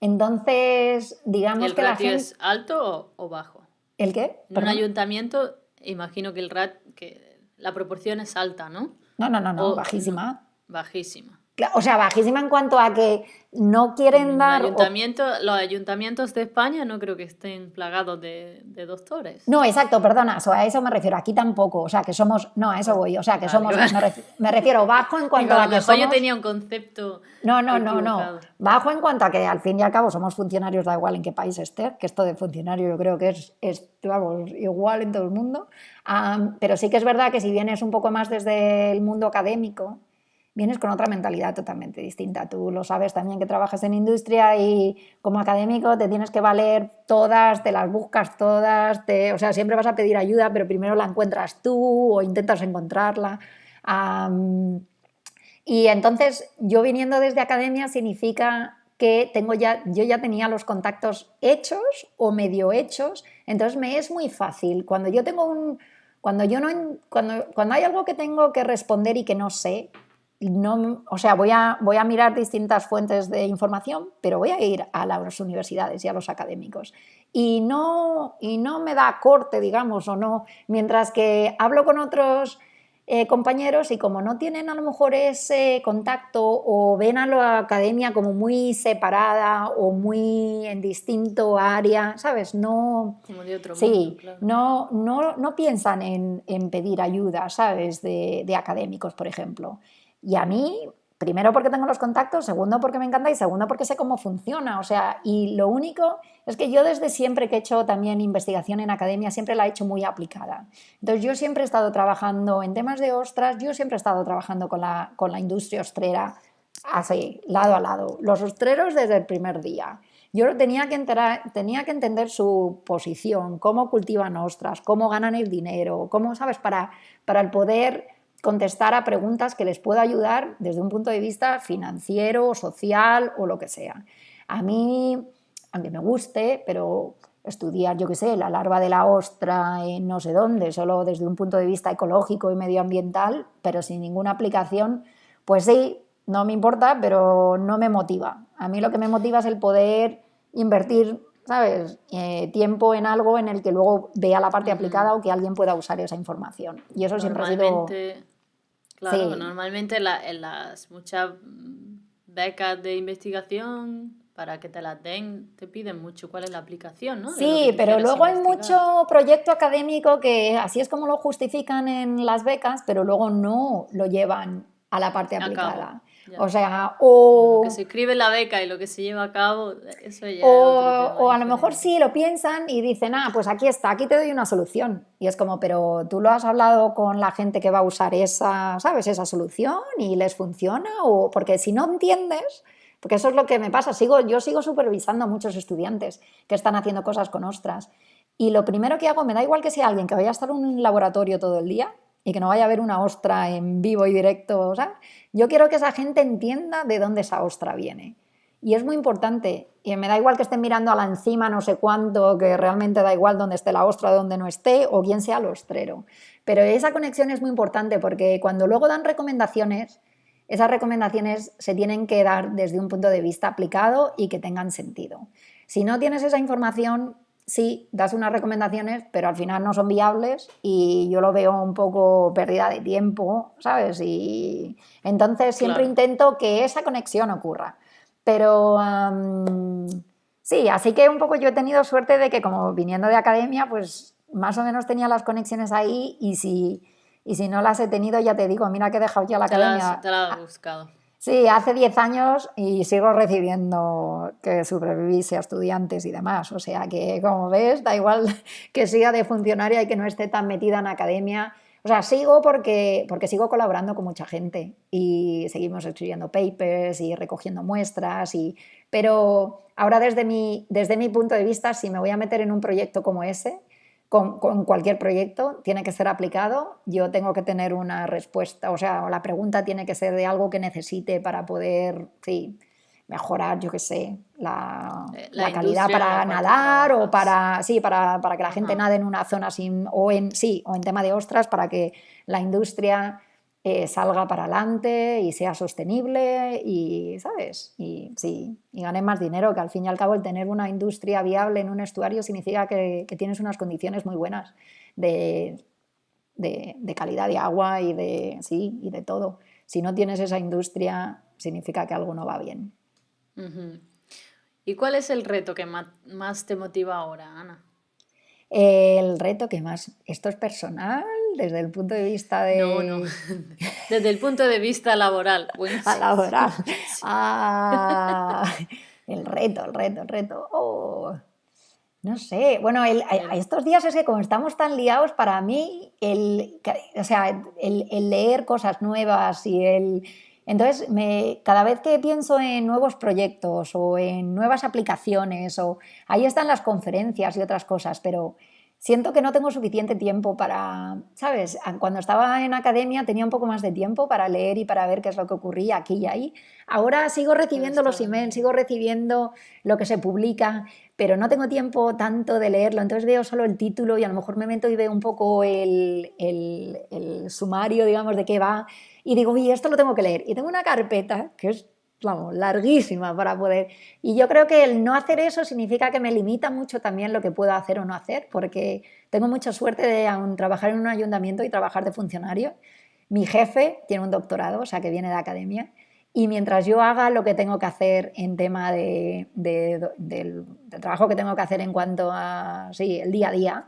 Entonces, digamos que la gente... es alto o, bajo? ¿El qué? En un ayuntamiento, imagino que el rat, que la proporción es alta, ¿no? No, no, no, no, bajísima. Bajísima. O sea, bajísima en cuanto a que no quieren dar... Los ayuntamientos de España no creo que estén plagados de, doctores. No, exacto, perdona, a eso me refiero. Aquí tampoco, o sea, que somos... No, a eso voy, o sea, que somos... Me, refiero, bajo en cuanto a, que somos... yo tenía un concepto... No, no, no, no. Bajo en cuanto a que al fin y al cabo somos funcionarios, da igual en qué país esté, que esto de funcionario yo creo que es, es vamos, igual en todo el mundo. pero sí que es verdad que si vienes un poco más desde el mundo académico, vienes con otra mentalidad totalmente distinta. Tú lo sabes también que trabajas en industria y como académico te tienes que valer todas, te las buscas todas, te, o sea, siempre vas a pedir ayuda, pero primero la encuentras tú o intentas encontrarla. y entonces yo viniendo desde academia significa que tengo ya, yo ya tenía los contactos hechos o medio hechos, entonces me es muy fácil. Cuando yo tengo un... Cuando, yo no, cuando hay algo que tengo que responder y que no sé, no, o sea, voy a, voy a mirar distintas fuentes de información, pero voy a ir a las universidades y a los académicos. Y no, y no me da corte, digamos, o no, mientras que hablo con otros eh, compañeros y como no tienen a lo mejor ese contacto o ven a la academia como muy separada o muy en distinto área, ¿sabes? No, sí, no, no, no piensan en, en, pedir ayuda, ¿sabes? De, de académicos, por ejemplo. Y a mí, primero porque tengo los contactos, segundo porque me encanta y segundo porque sé cómo funciona. O sea, y lo único es que yo desde siempre que he hecho también investigación en academia, siempre la he hecho muy aplicada. Entonces yo siempre he estado trabajando en temas de ostras, yo siempre he estado trabajando con la, con la industria ostrera, así, lado a lado. Los ostreros desde el primer día. Yo tenía que, tenía que entender su posición, cómo cultivan ostras, cómo ganan el dinero, cómo, ¿sabes? Para, para el poder contestar a preguntas que les pueda ayudar desde un punto de vista financiero, social o lo que sea. A mí, aunque me guste, pero estudiar, yo qué sé, la larva de la ostra en no sé dónde, solo desde un punto de vista ecológico y medioambiental, pero sin ninguna aplicación, pues sí, no me importa, pero no me motiva. A mí lo que me motiva es el poder invertir, ¿sabes?, eh, tiempo en algo en el que luego vea la parte aplicada o que alguien pueda usar esa información. Y eso siempre ha sido Claro, normalmente en las muchas mm, becas de investigación para que te las den, te piden mucho cuál es la aplicación, ¿no? Sí, pero luego hay mucho proyecto académico que así es como lo justifican en las becas, pero luego no lo llevan a la parte aplicada. O sea, o... Lo que se escribe la beca y lo que se lleva a cabo, eso ya... O, a lo mejor sí lo piensan y dicen, ah, pues aquí está, aquí te doy una solución. Y es como, pero tú lo has hablado con la gente que va a usar esa, ¿sabes? Esa solución y les funciona, o porque si no entiendes... Porque eso es lo que me pasa. Sigo, yo sigo supervisando a muchos estudiantes que están haciendo cosas con ostras. Y lo primero que hago, me da igual que sea alguien que vaya a estar en un laboratorio todo el día, y que no vaya a haber una ostra en vivo y directo. sea Yo quiero que esa gente entienda de dónde esa ostra viene. Y es muy importante. Y me da igual que estén mirando a la encima no sé cuánto, que realmente da igual dónde esté la ostra, dónde no esté, o quién sea el ostrero. Pero esa conexión es muy importante porque cuando luego dan recomendaciones, esas recomendaciones se tienen que dar desde un punto de vista aplicado y que tengan sentido. Si no tienes esa información, sí, das unas recomendaciones, pero al final no son viables y yo lo veo un poco pérdida de tiempo, ¿sabes? Y entonces siempre intento que esa conexión ocurra. Pero sí, así que un poco yo he tenido suerte de que como viniendo de academia, pues más o menos tenía las conexiones ahí y si, si no las he tenido, ya te digo, mira que he dejado ya la academia. te la he ah, buscado. Sí, hace 10 años y sigo recibiendo que sobrevivís a estudiantes y demás. O sea que, como ves, da igual [laughs] que siga de funcionaria y que no esté tan metida en academia. O sea, sigo porque, porque sigo colaborando con mucha gente y seguimos escribiendo papers y recogiendo muestras. Y, pero ahora desde mi, desde mi punto de vista, si me voy a meter en un proyecto como ese, con, cualquier proyecto, tiene que ser aplicado, yo tengo que tener una respuesta, o sea, la pregunta tiene que ser de algo que necesite para poder, sí, mejorar, yo qué sé, la, eh, calidad para nadar o para, sí, para, que la gente nade en una zona sin, o en, sí, o en tema de ostras, para que la industria eh, salga para adelante y sea sostenible y, ¿sabes? Y sí, y más dinero, que al fin y al cabo el tener una industria viable en un estuario significa que, tienes unas condiciones muy buenas de, calidad de agua y de, sí, y de todo. Si no tienes esa industria, significa que algo no va bien. ¿Y cuál es el reto que más te motiva ahora, Ana? El reto que más, esto es personal desde el punto de vista de... No, no, [laughs] desde el punto de vista laboral. Ah, laboral. [laughs] Ah, el reto, el reto, el reto. Oh, no sé, bueno, estos días es que como estamos tan liados, para mí, el, o sea, el, leer cosas nuevas y el... Entonces, cada vez que pienso en nuevos proyectos o en nuevas aplicaciones, o ahí están las conferencias y otras cosas, pero siento que no tengo suficiente tiempo para, ¿sabes? Cuando estaba en academia tenía un poco más de tiempo para leer y para ver qué es lo que ocurría aquí y ahí. Ahora sigo recibiendo los emails, sigo recibiendo lo que se publica, pero no tengo tiempo tanto de leerlo. Entonces veo solo el título y a lo mejor me meto y veo un poco el, el, el sumario, digamos, de qué va. Y digo, y esto lo tengo que leer. Y tengo una carpeta que es vamos, larguísima para poder. Y yo creo que el no hacer eso significa que me limita mucho también lo que puedo hacer o no hacer, porque tengo mucha suerte de trabajar en un ayuntamiento y trabajar de funcionario. Mi jefe tiene un doctorado, o sea que viene de academia, y mientras yo haga lo que tengo que hacer en tema de, del, del, trabajo que tengo que hacer en cuanto a, sí, el día a día,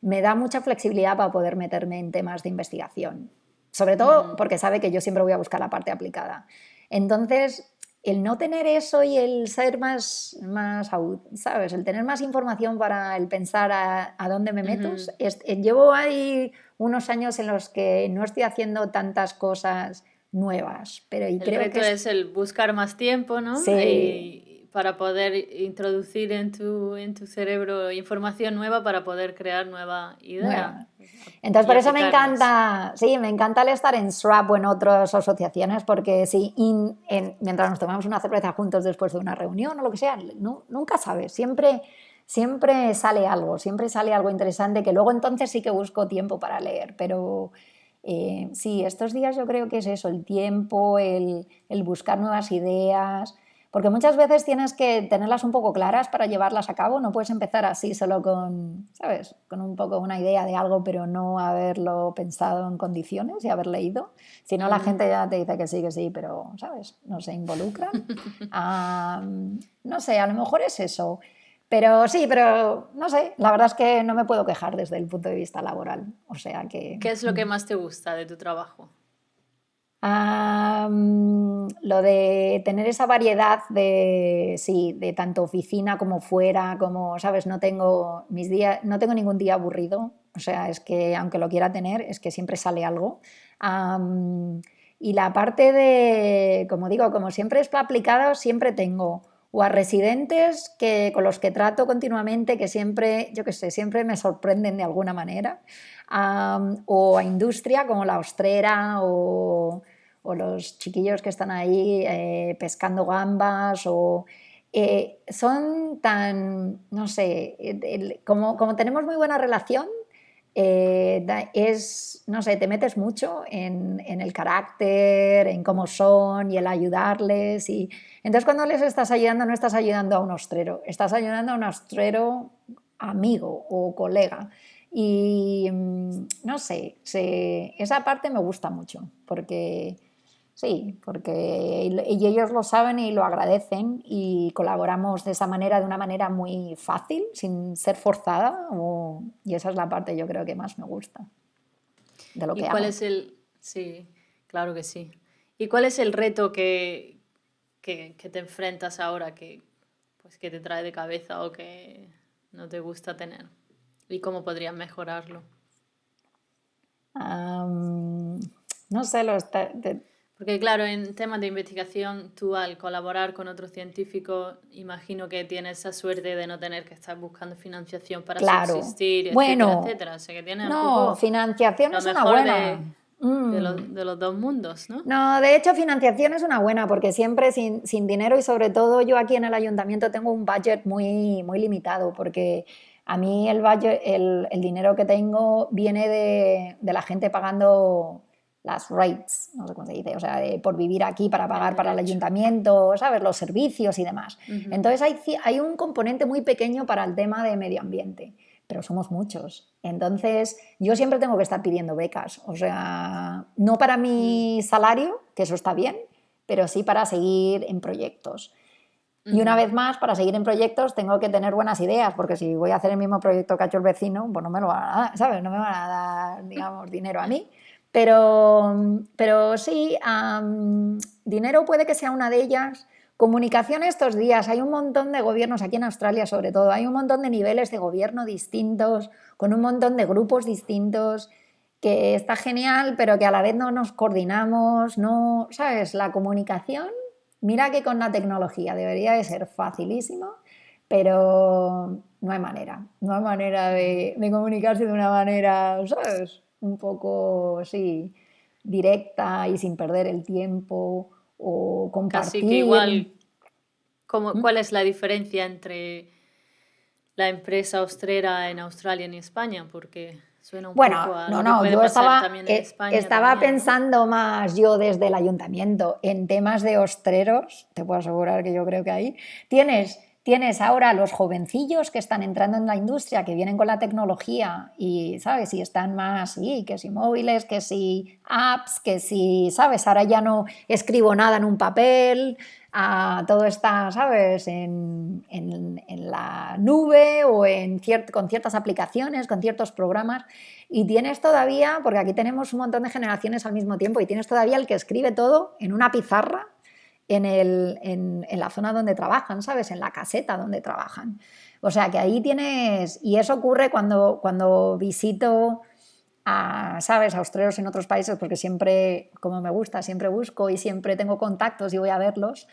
me da mucha flexibilidad para poder meterme en temas de investigación. Sobre todo porque sabe que yo siempre voy a buscar la parte aplicada. Entonces, el no tener eso y el ser más, más ¿sabes? El tener más información para el pensar a, dónde me meto. Eh, llevo ahí unos años en los que no estoy haciendo tantas cosas nuevas, pero creo que es... el buscar más tiempo, ¿no? para poder introducir en tu, cerebro información nueva para poder crear nueva idea. Entonces, por eso me encanta, sí, me encanta el estar en SRAP o en otras asociaciones, porque mientras nos tomamos una cerveza juntos después de una reunión o lo que sea, nunca sabes, siempre, siempre sale algo, siempre sale algo interesante que luego entonces sí que busco tiempo para leer, pero... Eh, sí, estos días yo creo que es eso, el tiempo, el, el buscar nuevas ideas, porque muchas veces tienes que tenerlas un poco claras para llevarlas a cabo. No puedes empezar así solo con, ¿sabes? Con un poco una idea de algo, pero no haberlo pensado en condiciones y haber leído. Si no, la gente ya te dice que sí, que sí, pero, ¿sabes? No se involucra. [laughs] no sé, a lo mejor es eso. Pero sí, pero no sé, la verdad es que no me puedo quejar desde el punto de vista laboral. O sea que... ¿Qué es lo que [laughs] más te gusta de tu trabajo? Ah, mm, lo de tener esa variedad de, sí, de tanto oficina como fuera, como, sabes, no tengo, mis días, no tengo ningún día aburrido, o sea, es que aunque lo quiera tener, es que siempre sale algo. y la parte de, como digo, como siempre es aplicado, siempre tengo o a residentes que, con los que trato continuamente, que siempre, yo qué sé, siempre me sorprenden de alguna manera, o a industria como la ostrera o o los chiquillos que están ahí eh, pescando gambas o... Eh, son tan, no sé, como, tenemos muy buena relación, eh, es, no sé, te metes mucho en, el carácter, en cómo son y el ayudarles. Y entonces cuando les estás ayudando, no estás ayudando a un ostrero, estás ayudando a un ostrero amigo o colega. Y mm, no sé, esa parte me gusta mucho porque Sí, porque ellos lo saben y lo agradecen y colaboramos de esa manera, de una manera muy fácil, sin ser forzada, y esa es la parte yo creo que más me gusta de lo ¿Y que cuál es el sí, claro que sí. ¿Y cuál es el reto que, que, te enfrentas ahora que, pues, que te trae de cabeza o que no te gusta tener? ¿Y cómo podrías mejorarlo? no sé, lo porque claro, en temas de investigación, tú al colaborar con otros científicos, imagino que tienes esa suerte de no tener que estar buscando financiación para subsistir, bueno, etcétera, no, financiación es una buena. De, de, mm. los, de, los, dos mundos, ¿no? No, de hecho, financiación es una buena, porque siempre sin, sin dinero y sobre todo yo aquí en el ayuntamiento tengo un budget muy, muy limitado, porque a mí el, el, el dinero que tengo viene de, de la gente pagando las rates, no sé cómo se dice, o sea, por vivir aquí para pagar para el ayuntamiento, ¿sabes? Los servicios y demás. Entonces hay, hay un componente muy pequeño para el tema de medio ambiente, pero somos muchos. Entonces yo siempre tengo que estar pidiendo becas, o sea, no para mi mm. salario, que eso está bien, pero sí para seguir en proyectos. Y una vez más, para seguir en proyectos tengo que tener buenas ideas, porque si voy a hacer el mismo proyecto que ha hecho el vecino, pues no me lo van a dar, ¿sabes? No me van a dar, digamos, dinero a mí. Pero, pero sí, dinero puede que sea una de ellas. Comunicación estos días, hay un montón de gobiernos, aquí en Australia sobre todo, hay un montón de niveles de gobierno distintos, con un montón de grupos distintos, que está genial, pero que a la vez no nos coordinamos, no, ¿sabes? La comunicación, mira que con la tecnología debería de ser facilísimo, pero no hay manera, no hay manera de, de comunicarse de una manera, ¿sabes? un poco, sí, directa y sin perder el tiempo o compartir. Casi que igual, ¿Mm? ¿cuál es la diferencia entre la empresa ostrera en Australia y en España? Porque suena un bueno, poco a no, no, yo estaba, eh, estaba pensando más yo desde el ayuntamiento en temas de ostreros, te puedo asegurar que yo creo que ahí tienes Tienes ahora los jovencillos que están entrando en la industria, que vienen con la tecnología y, ¿sabes? Y están más, sí, que si móviles, que si apps, que si, ¿sabes? Ahora ya no escribo nada en un papel, todo está, ¿sabes? En, la nube o en con ciertas aplicaciones, con ciertos programas. Y tienes todavía, porque aquí tenemos un montón de generaciones al mismo tiempo, y tienes todavía el que escribe todo en una pizarra en, la zona donde trabajan, ¿sabes? En la caseta donde trabajan. O sea que ahí tienes, y eso ocurre cuando, cuando visito a, ¿sabes?, a en otros países, porque siempre, como me gusta, siempre busco y siempre tengo contactos y voy a verlos,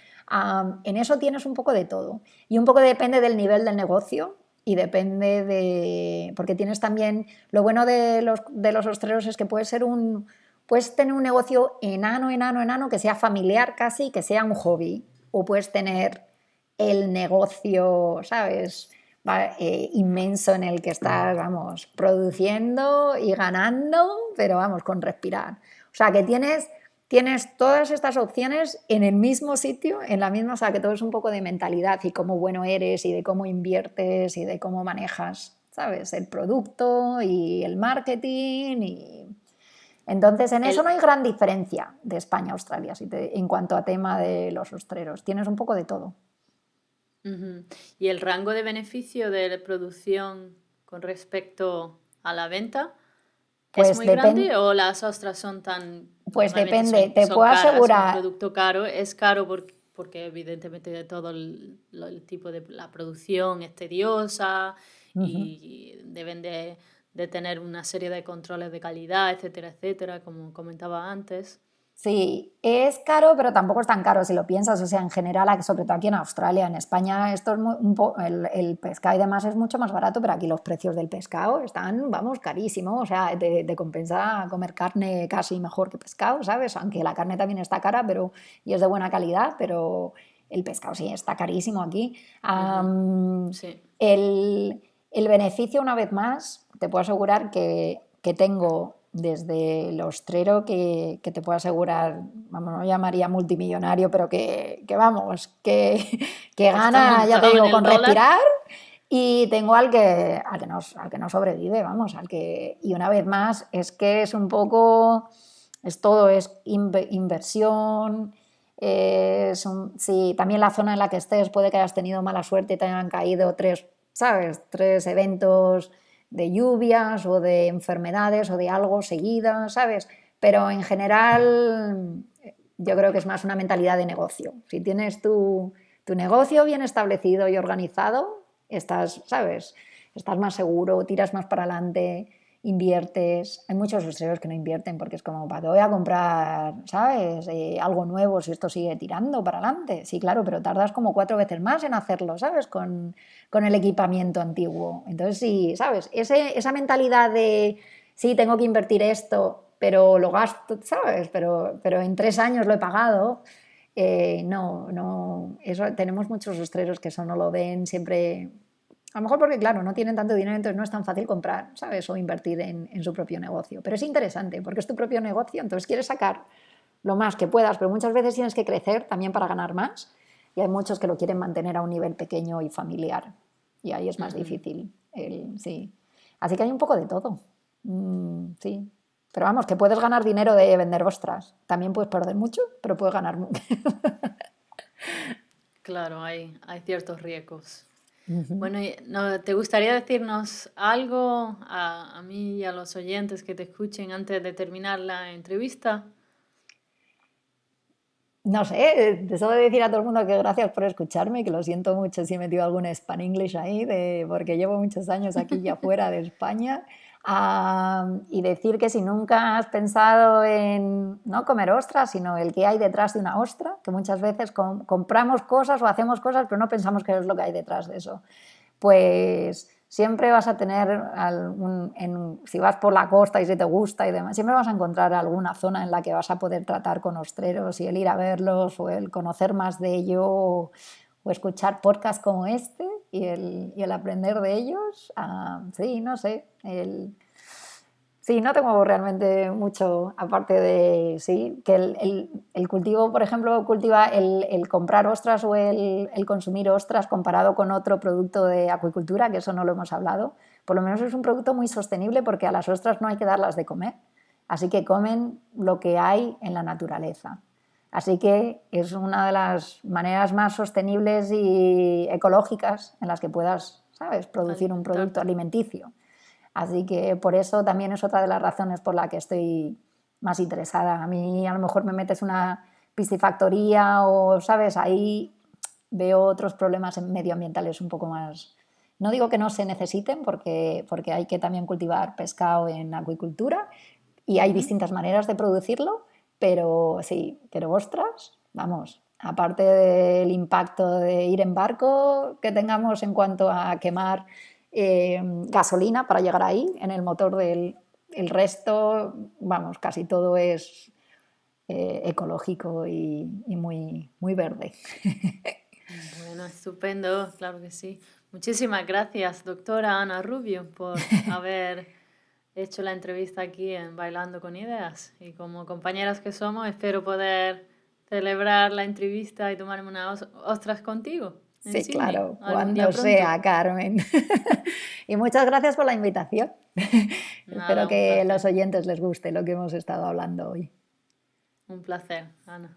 en eso tienes un poco de todo. Y un poco depende del nivel del negocio y depende de... porque tienes también... Lo bueno de los, de los es que puede ser un, Puedes tener un negocio enano, enano, enano, que sea familiar casi, que sea un hobby. O puedes tener el negocio, ¿sabes? Eh, inmenso en el que estás, vamos, produciendo y ganando, pero vamos, con respirar. O sea, que tienes, tienes todas estas opciones en el mismo sitio, en la misma, o sea, que todo es un poco de mentalidad y cómo bueno eres y de cómo inviertes y de cómo manejas, ¿sabes? El producto y el marketing y entonces, en eso no hay gran diferencia de España a Australia si en cuanto a tema de los ostreros. Tienes un poco de todo. ¿Y el rango de beneficio de la producción con respecto a la venta? ¿Es pues muy grande o las ostras son tan... Pues depende, te puedo asegurar... asegurar... Un producto caro es caro porque, evidentemente de todo el, tipo de... La producción es tediosa y deben de de tener una serie de controles de calidad, etcétera, etcétera, como comentaba antes. Sí, es caro, pero tampoco es tan caro si lo piensas. O sea, en general, sobre todo aquí en Australia, en España, esto el, pescado y demás es mucho más barato, pero aquí los precios del pescado están, vamos, carísimos. O sea, te, compensa comer carne casi mejor que pescado, ¿sabes? Aunque la carne también está cara pero, y es de buena calidad, pero el pescado sí está carísimo aquí. El el beneficio, una vez más, te puedo asegurar que, tengo desde el ostrero que, te puedo asegurar, vamos, no llamaría multimillonario, pero que, vamos, que, [laughs] gana, ya tengo con respirar. Y tengo al que, no, al que sobrevive, vamos, al que... Y una vez más, es que es un poco... Es todo, es inversión, es un, sí, también la zona en la que estés, puede que hayas tenido mala suerte y te hayan caído tres ¿sabes? Tres eventos de lluvias o de enfermedades o de algo seguidas, ¿sabes? Pero en general yo creo que es más una mentalidad de negocio. Si tienes tu, tu negocio bien establecido y organizado, estás, ¿sabes? Estás más seguro, tiras más para adelante, inviertes. Hay muchos rostreros que no invierten porque es como, ¿para voy a comprar, sabes? Eh, algo nuevo si esto sigue tirando para adelante. Sí, claro, pero tardas como cuatro veces más en hacerlo, ¿sabes? Con, el equipamiento antiguo. Entonces, sí, ¿sabes? esa mentalidad de, sí, tengo que invertir esto, pero lo gasto, ¿sabes? Pero, pero en tres años lo he pagado. Eh, no, no, eso, tenemos muchos rostreros que eso no lo ven, siempre a lo mejor porque, claro, no tienen tanto dinero, entonces no es tan fácil comprar, ¿sabes? O invertir en, su propio negocio. Pero es interesante, porque es tu propio negocio, entonces quieres sacar lo más que puedas, pero muchas veces tienes que crecer también para ganar más. Y hay muchos que lo quieren mantener a un nivel pequeño y familiar. Y ahí es más difícil. sí. Así que hay un poco de todo. Mm, sí. Pero vamos, que puedes ganar dinero de vender ostras. También puedes perder mucho, pero puedes ganar mucho. [laughs] claro, hay, hay ciertos riesgos. Bueno, no, ¿te gustaría decirnos algo a, mí y a los oyentes que te escuchen antes de terminar la entrevista? No sé, solo decir a todo el mundo que gracias por escucharme, que lo siento mucho si he metido algún span English ahí, de, porque llevo muchos años aquí y afuera de España. [laughs] y decir que si nunca has pensado en no comer ostras, sino el que hay detrás de una ostra, que muchas veces compramos cosas o hacemos cosas, pero no pensamos qué es lo que hay detrás de eso. Pues siempre vas a tener, si vas por la costa y si te gusta y demás, siempre vas a encontrar alguna zona en la que vas a poder tratar con ostreros y el ir a verlos o el conocer más de ello o escuchar podcasts como este y el, y el aprender de ellos, ah, sí, no sé, el, sí, no tengo realmente mucho, aparte de, sí, que el, el, el cultivo, por ejemplo, cultiva el, el comprar ostras o el, consumir ostras comparado con otro producto de acuicultura, que eso no lo hemos hablado, por lo menos es un producto muy sostenible porque a las ostras no hay que darlas de comer, así que comen lo que hay en la naturaleza. Así que es una de las maneras más sostenibles y ecológicas en las que puedas, ¿sabes?, producir un producto alimenticio. Así que por eso también es otra de las razones por la que estoy más interesada. A mí a lo mejor me metes una piscifactoría o, ¿sabes?, ahí veo otros problemas medioambientales un poco más... No digo que no se necesiten porque, porque hay que también cultivar pescado en acuicultura y hay distintas maneras de producirlo, pero sí, pero ostras, vamos, aparte del impacto de ir en barco que tengamos en cuanto a quemar em, gasolina para llegar ahí en el motor del resto, vamos, casi todo es eh, ecológico y, muy, muy verde. [laughs] Bueno, estupendo, claro que sí. Muchísimas gracias, doctora Ana Rubio, por [laughs] haber he hecho la entrevista aquí en Bailando con Ideas y como compañeras que somos espero poder celebrar la entrevista y tomarme unas ostras contigo. Sí, claro, cuando sea, Carmen. [laughs] y muchas gracias por la invitación. [laughs] espero que a los oyentes les guste lo que hemos estado hablando hoy. Un placer, Ana.